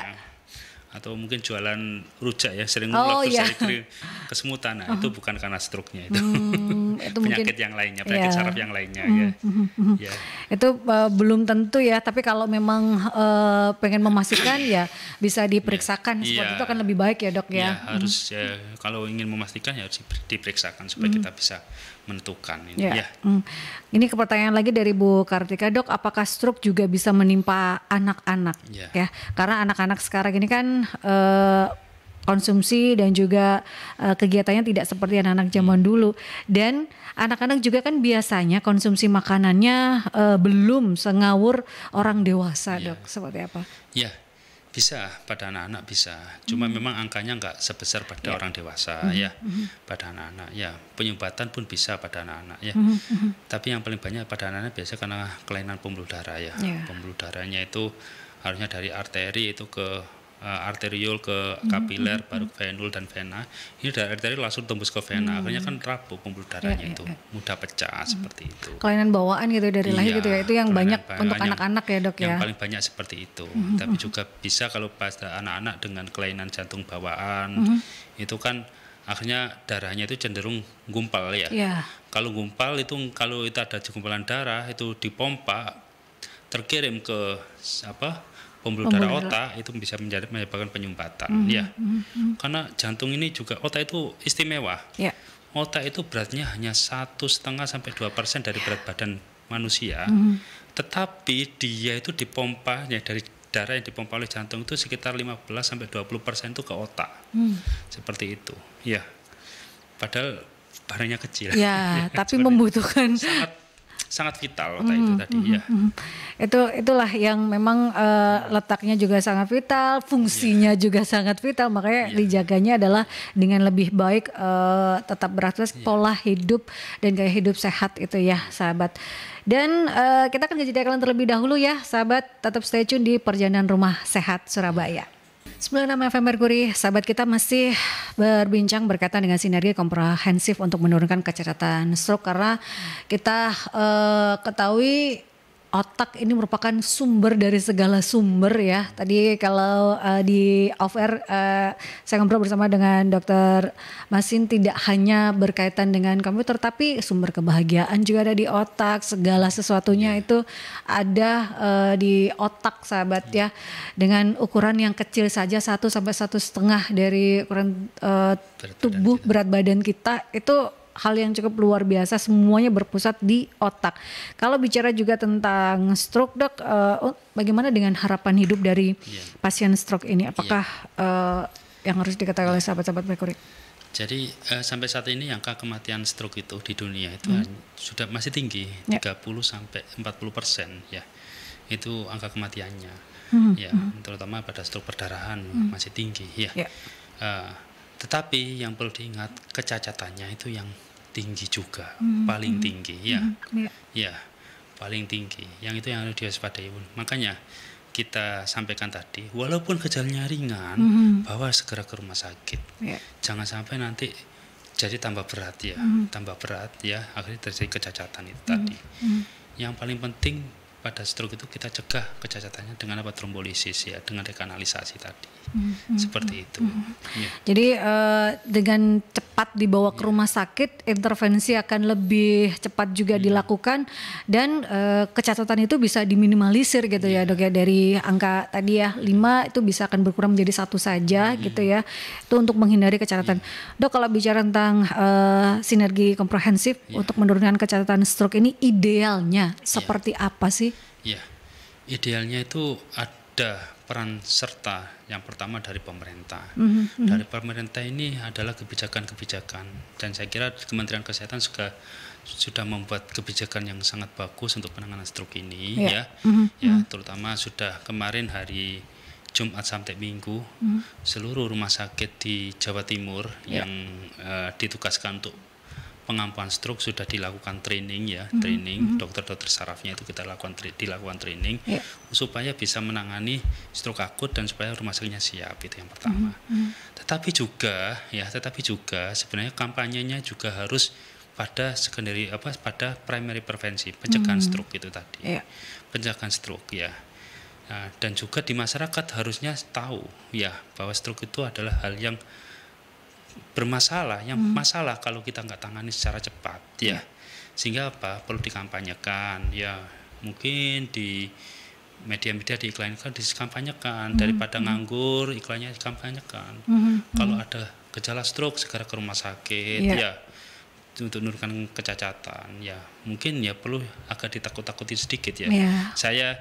atau mungkin jualan rujak ya sering oh, terus ya. kesemutan nah, -huh. itu uh-huh. bukan karena struknya itu hmm itu penyakit mungkin yang lainnya, penyakit ya. saraf yang lainnya mm, ya. Mm, Itu uh, belum tentu ya, tapi kalau memang uh, pengen memastikan ya bisa diperiksakan yeah. seperti iya. yeah. itu akan lebih baik ya, Dok ya. Iya, -hmm. harus ya, kalau ingin memastikan ya harus diperiksakan supaya mm. kita bisa menentukan ini. Iya. Ya. yeah. Mm. Ini pertanyaan lagi dari Bu Kartika, Dok, apakah stroke juga bisa menimpa anak-anak ya. ya? Karena anak-anak sekarang ini kan uh, konsumsi dan juga uh, kegiatannya tidak seperti anak-anak zaman hmm. dulu dan anak-anak juga kan biasanya konsumsi makanannya uh, belum sengawur orang dewasa ya. dok seperti apa? Ya bisa pada anak-anak bisa cuma hmm. memang angkanya nggak sebesar pada ya. orang dewasa hmm. ya hmm. pada anak-anak ya penyumbatan pun bisa pada anak-anak ya hmm, hmm. tapi yang paling banyak pada anak-anak biasa karena kelainan pembuluh darah ya, ya. pembuluh darahnya itu harusnya dari arteri itu ke uh, arteriol ke mhm, kapiler mm -hmm. baru ke mhm. venul dan vena ini dari arteri langsung tembus ke vena mm -hmm. akhirnya kan rapuh pembuluh darahnya yeah, itu yeah, ya. mudah pecah mm -hmm. seperti itu kelainan bawaan gitu dari lahir iya, gitu ya itu yang banyak untuk anak-anak ya dok yang ya yang paling banyak seperti itu mm -hmm. tapi hmm. juga bisa kalau pada anak-anak dengan kelainan jantung bawaan mm -hmm. itu kan akhirnya darahnya itu cenderung gumpal ya. Yeah. Kalau gumpal itu kalau itu ada gumpalan darah itu dipompa terkirim ke apa pembuluh darah otak itu bisa menjadi, menyebabkan penyumbatan mm -hmm. ya mm -hmm. karena jantung ini juga otak itu istimewa yeah. otak itu beratnya hanya satu setengah sampai dua persen dari berat badan manusia mm -hmm. tetapi dia itu dipompa ya dari darah yang dipompa oleh jantung itu sekitar 15 sampai 20 persen itu ke otak mm. seperti itu ya padahal barangnya kecil ya, ya tapi membutuhkan sangat sangat vital kota mm-hmm, itu tadi mm, ya. Mm-hmm. Itu itulah yang memang uh, letaknya juga sangat vital, fungsinya yeah. juga sangat vital. Makanya yeah. dijaganya adalah dengan lebih baik uh, tetap beraktivitas, yeah. pola hidup dan gaya hidup sehat itu ya, sahabat. Dan uh, kita akan jadi kalian terlebih dahulu ya, sahabat. Tetap stay tune di Perjalanan Rumah Sehat Surabaya. 96 FM Merkuri, sahabat kita masih berbincang berkaitan dengan sinergi komprehensif untuk menurunkan kecacatan stroke karena kita uh, ketahui otak ini merupakan sumber dari segala sumber ya. Tadi kalau uh, di off air uh, saya ngobrol bersama dengan dokter Masin tidak hanya berkaitan dengan komputer tapi sumber kebahagiaan juga ada di otak. Segala sesuatunya iya. itu ada uh, di otak sahabat ya. Iya. Dengan ukuran yang kecil saja satu sampai satu setengah dari ukuran uh, tubuh berat badan kita itu hal yang cukup luar biasa semuanya berpusat di otak. Kalau bicara juga tentang stroke dok, uh, bagaimana dengan harapan hidup dari yeah. pasien stroke ini? Iya. Apakah yeah. uh, yang harus diketahui oleh sahabat-sahabat Mercury? Jadi uh, sampai saat ini angka kematian stroke itu di dunia itu mm. sudah masih tinggi yeah. 30 sampai 40 persen ya itu angka kematiannya mm. ya mm. terutama pada stroke perdarahan mm. masih tinggi ya. Yeah. Ya. Uh, tetapi yang perlu diingat kecacatannya itu yang tinggi juga, hmm. paling hmm. tinggi ya. Hmm. hmm ya. ya, paling tinggi. Yang itu yang harus diwaspadai. pun Makanya kita sampaikan tadi, walaupun gejalanya ringan, hmm. hmm. bawa segera ke rumah sakit. Yeah. Jangan sampai nanti jadi tambah berat ya, hmm. tambah berat ya, akhirnya terjadi kecacatan itu hmm. tadi. Hmm. Yang paling penting pada stroke itu kita cegah kecacatannya dengan apa trombolisis ya, dengan rekanalisasi tadi hmm. seperti itu. Hmm. Ya. Jadi uh, dengan cepat dibawa ke iya. rumah sakit, intervensi akan lebih cepat juga hmm. dilakukan dan uh, eh, kecacatan itu bisa diminimalisir gitu ya iya. dok ya dari angka tadi ya lima itu bisa akan berkurang menjadi satu saja gitu ya. Itu untuk menghindari kecacatan. Dok kalau bicara tentang uh, sinergi komprehensif untuk menurunkan kecatatan stroke ini idealnya seperti apa sih? Ya, idealnya itu ada peran serta yang pertama dari pemerintah. Mm-hmm. Dari pemerintah ini adalah kebijakan-kebijakan dan saya kira Kementerian Kesehatan juga sudah membuat kebijakan yang sangat bagus untuk penanganan stroke ini yeah. ya. Mm-hmm. Ya, mhm, ya mhm. terutama sudah kemarin hari Jumat sampai Minggu mm-hmm. seluruh rumah sakit di Jawa Timur yeah. yang uh, ditugaskan untuk pengampuan stroke sudah dilakukan training ya, mm-hmm. training mm-hmm. dokter-dokter sarafnya itu kita lakukan tra- dilakukan training yeah. supaya bisa menangani stroke akut dan supaya rumah sakitnya siap itu yang pertama. Mm-hmm. mm-hmm. Tetapi juga ya, tetapi juga sebenarnya kampanyenya juga harus pada secondary apa pada primary prevensi pencegahan hmm. stroke itu tadi yeah. pencegahan stroke ya nah, dan juga di masyarakat harusnya tahu ya bahwa stroke itu adalah hal yang bermasalah yang hmm. masalah kalau kita nggak tangani secara cepat iya. ya sehingga apa perlu dikampanyekan ya mungkin di media-media diiklankan dikampanyekan hmm. daripada hmm. nganggur iklannya dikampanyekan hmm, hmm, hmm. kalau ada gejala stroke segera ke rumah sakit yeah. ya untuk menurunkan kecacatan ya mungkin ya perlu agak ditakut-takuti sedikit ya yeah. saya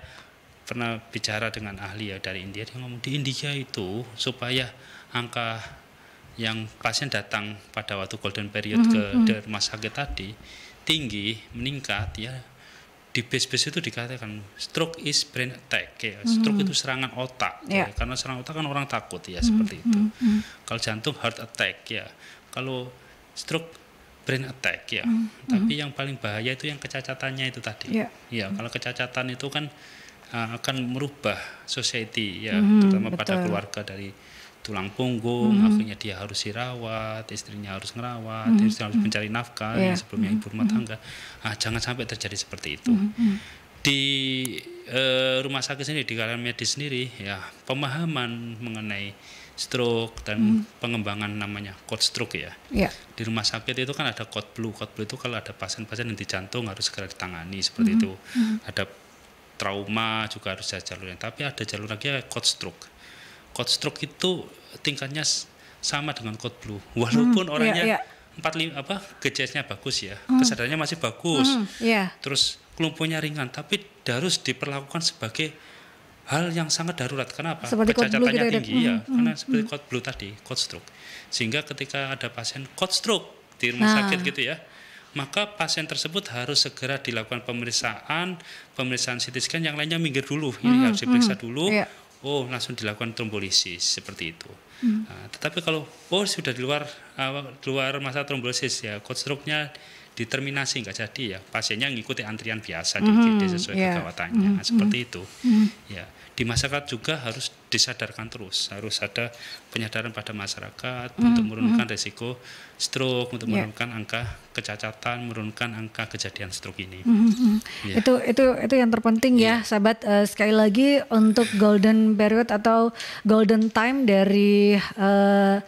pernah bicara dengan ahli ya dari India dia ngomong di India itu supaya angka yang pasien datang pada waktu golden period mm-hmm. ke rumah sakit tadi tinggi meningkat ya di base-base itu dikatakan stroke is brain attack ya. Mhm. stroke mm-hmm. itu serangan otak yeah. ya. karena serangan otak kan orang takut ya mm-hmm. seperti itu mm-hmm. kalau jantung heart attack ya kalau stroke brain attack ya mm-hmm. tapi yang paling bahaya itu yang kecacatannya itu tadi yeah. ya mm-hmm. kalau kecacatan itu kan ah, akan merubah society ya mm-hmm, terutama betul. pada keluarga dari tulang punggung, mm-hmm. akhirnya dia harus dirawat, istrinya harus ngerawat, mm-hmm. istrinya harus mencari mm-hmm. nafkah yeah. sebelumnya mm-hmm. ibu rumah mm-hmm. tangga. Nah, jangan sampai terjadi seperti itu. Mm-hmm. Di uh, rumah sakit sendiri, di kalangan medis sendiri, ya pemahaman mengenai stroke dan hmm. pengembangan namanya code stroke ya. Yeah. Di rumah sakit itu kan ada code blue. Code blue itu kalau ada pasien-pasien yang di jantung harus segera ditangani seperti hmm. itu. Hmm. Ada trauma juga harus ada jalurnya. Tapi ada jalur lagi ya code stroke code stroke itu tingkatnya sama dengan code blue walaupun hmm, orangnya yeah, yeah. empat lima apa gejesnya bagus ya hmm. kesadarannya masih bagus hmm, yeah. terus kelumpuhnya ringan tapi harus diperlakukan sebagai hal yang sangat darurat kenapa seperti kecacatannya gitu ya, tinggi ya hmm, karena seperti hmm. code blue tadi code stroke sehingga ketika ada pasien code stroke di rumah nah. sakit gitu ya maka pasien tersebut harus segera dilakukan pemeriksaan, pemeriksaan CT scan yang lainnya minggir dulu, ini hmm, harus diperiksa hmm, dulu, yeah oh langsung dilakukan trombolisis seperti itu. Hmm. Nah, tetapi kalau oh sudah di luar uh, di luar masa trombolisis ya konstruknya determinasi nggak jadi ya pasiennya ngikuti antrian biasa di UGD hmm, sesuai yeah. Ya. kegawatannya mm -hmm. seperti hmm. itu mm -hmm. ya di masyarakat juga harus disadarkan terus harus ada penyadaran pada masyarakat mm -hmm. untuk menurunkan mm -hmm. resiko stroke untuk yeah. menurunkan angka kecacatan menurunkan angka kejadian stroke ini mm -hmm. hmm, hmm. yeah. itu itu itu yang terpenting yeah. ya sahabat uh, sekali lagi untuk golden period atau golden time dari uh,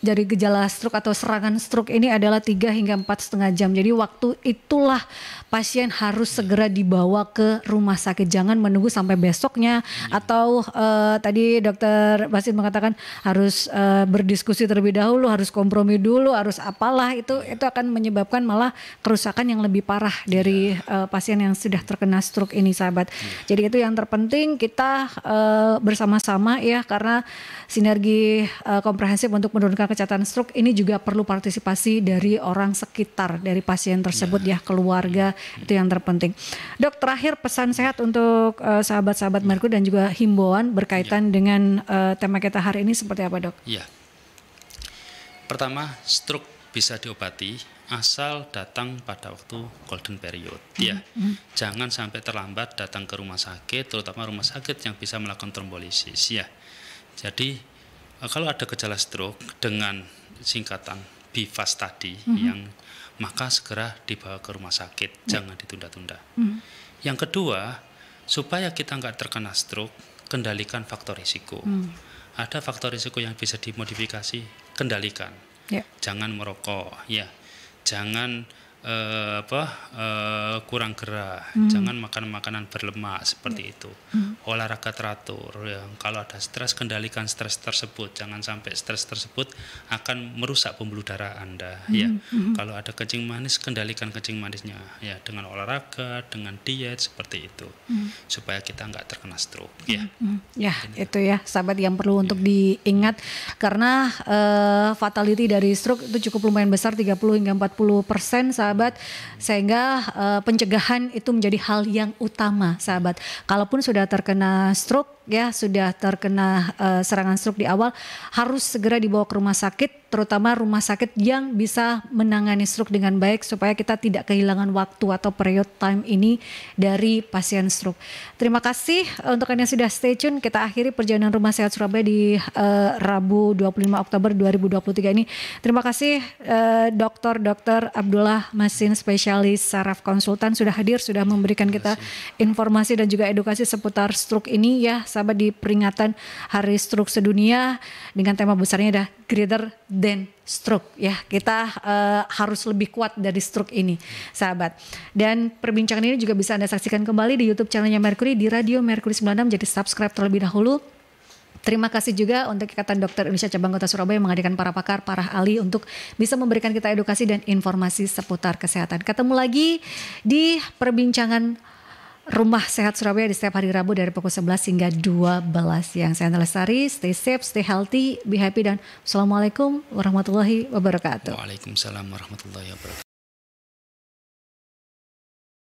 dari gejala stroke atau serangan stroke ini adalah 3 hingga empat setengah jam. Jadi waktu itulah pasien harus segera dibawa ke rumah sakit. Jangan menunggu sampai besoknya hmm. atau uh, tadi dokter Basit mengatakan harus uh, berdiskusi terlebih dahulu, harus kompromi dulu, harus apalah itu iya. itu akan menyebabkan malah kerusakan yang lebih parah dari uh, pasien yang sudah terkena stroke ini sahabat. Iya. Jadi itu yang terpenting kita uh, bersama-sama ya karena sinergi uh, komprehensif untuk menurunkan kecatatan stroke ini juga perlu partisipasi dari orang sekitar dari pasien tersebut ya, ya keluarga itu yang terpenting. Dok terakhir pesan sehat untuk uh, sahabat-sahabat merku dan juga himbauan berkaitan ya. dengan uh, tema kita hari ini seperti apa dok? Iya. Pertama stroke bisa diobati asal datang pada waktu golden period hmm ya. Mm-hmm. Jangan sampai terlambat datang ke rumah sakit terutama rumah sakit yang bisa melakukan trombolisis ya. Jadi Eh, kalau ada gejala stroke dengan singkatan BIVAS tadi mm -hmm. yang maka segera dibawa ke rumah sakit, mm -hmm. jangan ditunda-tunda. Mm -hmm. Yang kedua, supaya kita nggak terkena stroke, kendalikan faktor risiko. Mm. Ada faktor risiko yang bisa dimodifikasi, kendalikan. Yeah. Jangan merokok, ya. Jangan uh, apa uh, kurang gerak, hmm. jangan makan makanan berlemak seperti yeah. itu. Hmm. Olahraga teratur. Ya. Kalau ada stres kendalikan stres tersebut, jangan sampai stres tersebut akan merusak pembuluh darah Anda hmm. ya. Hmm. Kalau ada kencing manis, kendalikan kencing manisnya ya dengan olahraga, dengan diet seperti itu. Hmm. Supaya kita nggak terkena stroke hmm. ya. Hmm. Ya, Jadi, itu ya sahabat yang perlu ya. untuk diingat karena uh, fatality dari stroke itu cukup lumayan besar 30 hingga 40% saat sahabat sehingga uh, pencegahan itu menjadi hal yang utama sahabat kalaupun sudah terkena stroke ya sudah terkena uh, serangan stroke di awal harus segera dibawa ke rumah sakit terutama rumah sakit yang bisa menangani stroke dengan baik supaya kita tidak kehilangan waktu atau period time ini dari pasien stroke. Terima kasih eh, untuk Anda yang sudah stay tune. Kita akhiri perjalanan Rumah Sehat Surabaya di uh, Rabu 25 Oktober 2023 ini. Terima kasih uh, Dokter Abdullah Masin spesialis saraf konsultan sudah hadir sudah memberikan kita informasi dan juga edukasi seputar stroke ini ya sahabat di peringatan Hari Stroke Sedunia dengan tema besarnya adalah Greater Than Stroke ya. Kita uh, harus lebih kuat dari stroke ini, sahabat. Dan perbincangan ini juga bisa Anda saksikan kembali di YouTube channelnya Mercury di Radio Mercury 96 jadi subscribe terlebih dahulu. Terima kasih juga untuk Ikatan Dokter Indonesia Cabang Kota Surabaya yang menghadirkan para pakar, para ahli untuk bisa memberikan kita edukasi dan informasi seputar kesehatan. Ketemu lagi di perbincangan Rumah Sehat Surabaya di setiap hari Rabu dari pukul 11 hingga 12 yang Saya Andra Sari stay safe, stay healthy, be happy dan Assalamualaikum warahmatullahi wabarakatuh. Waalaikumsalam warahmatullahi wabarakatuh.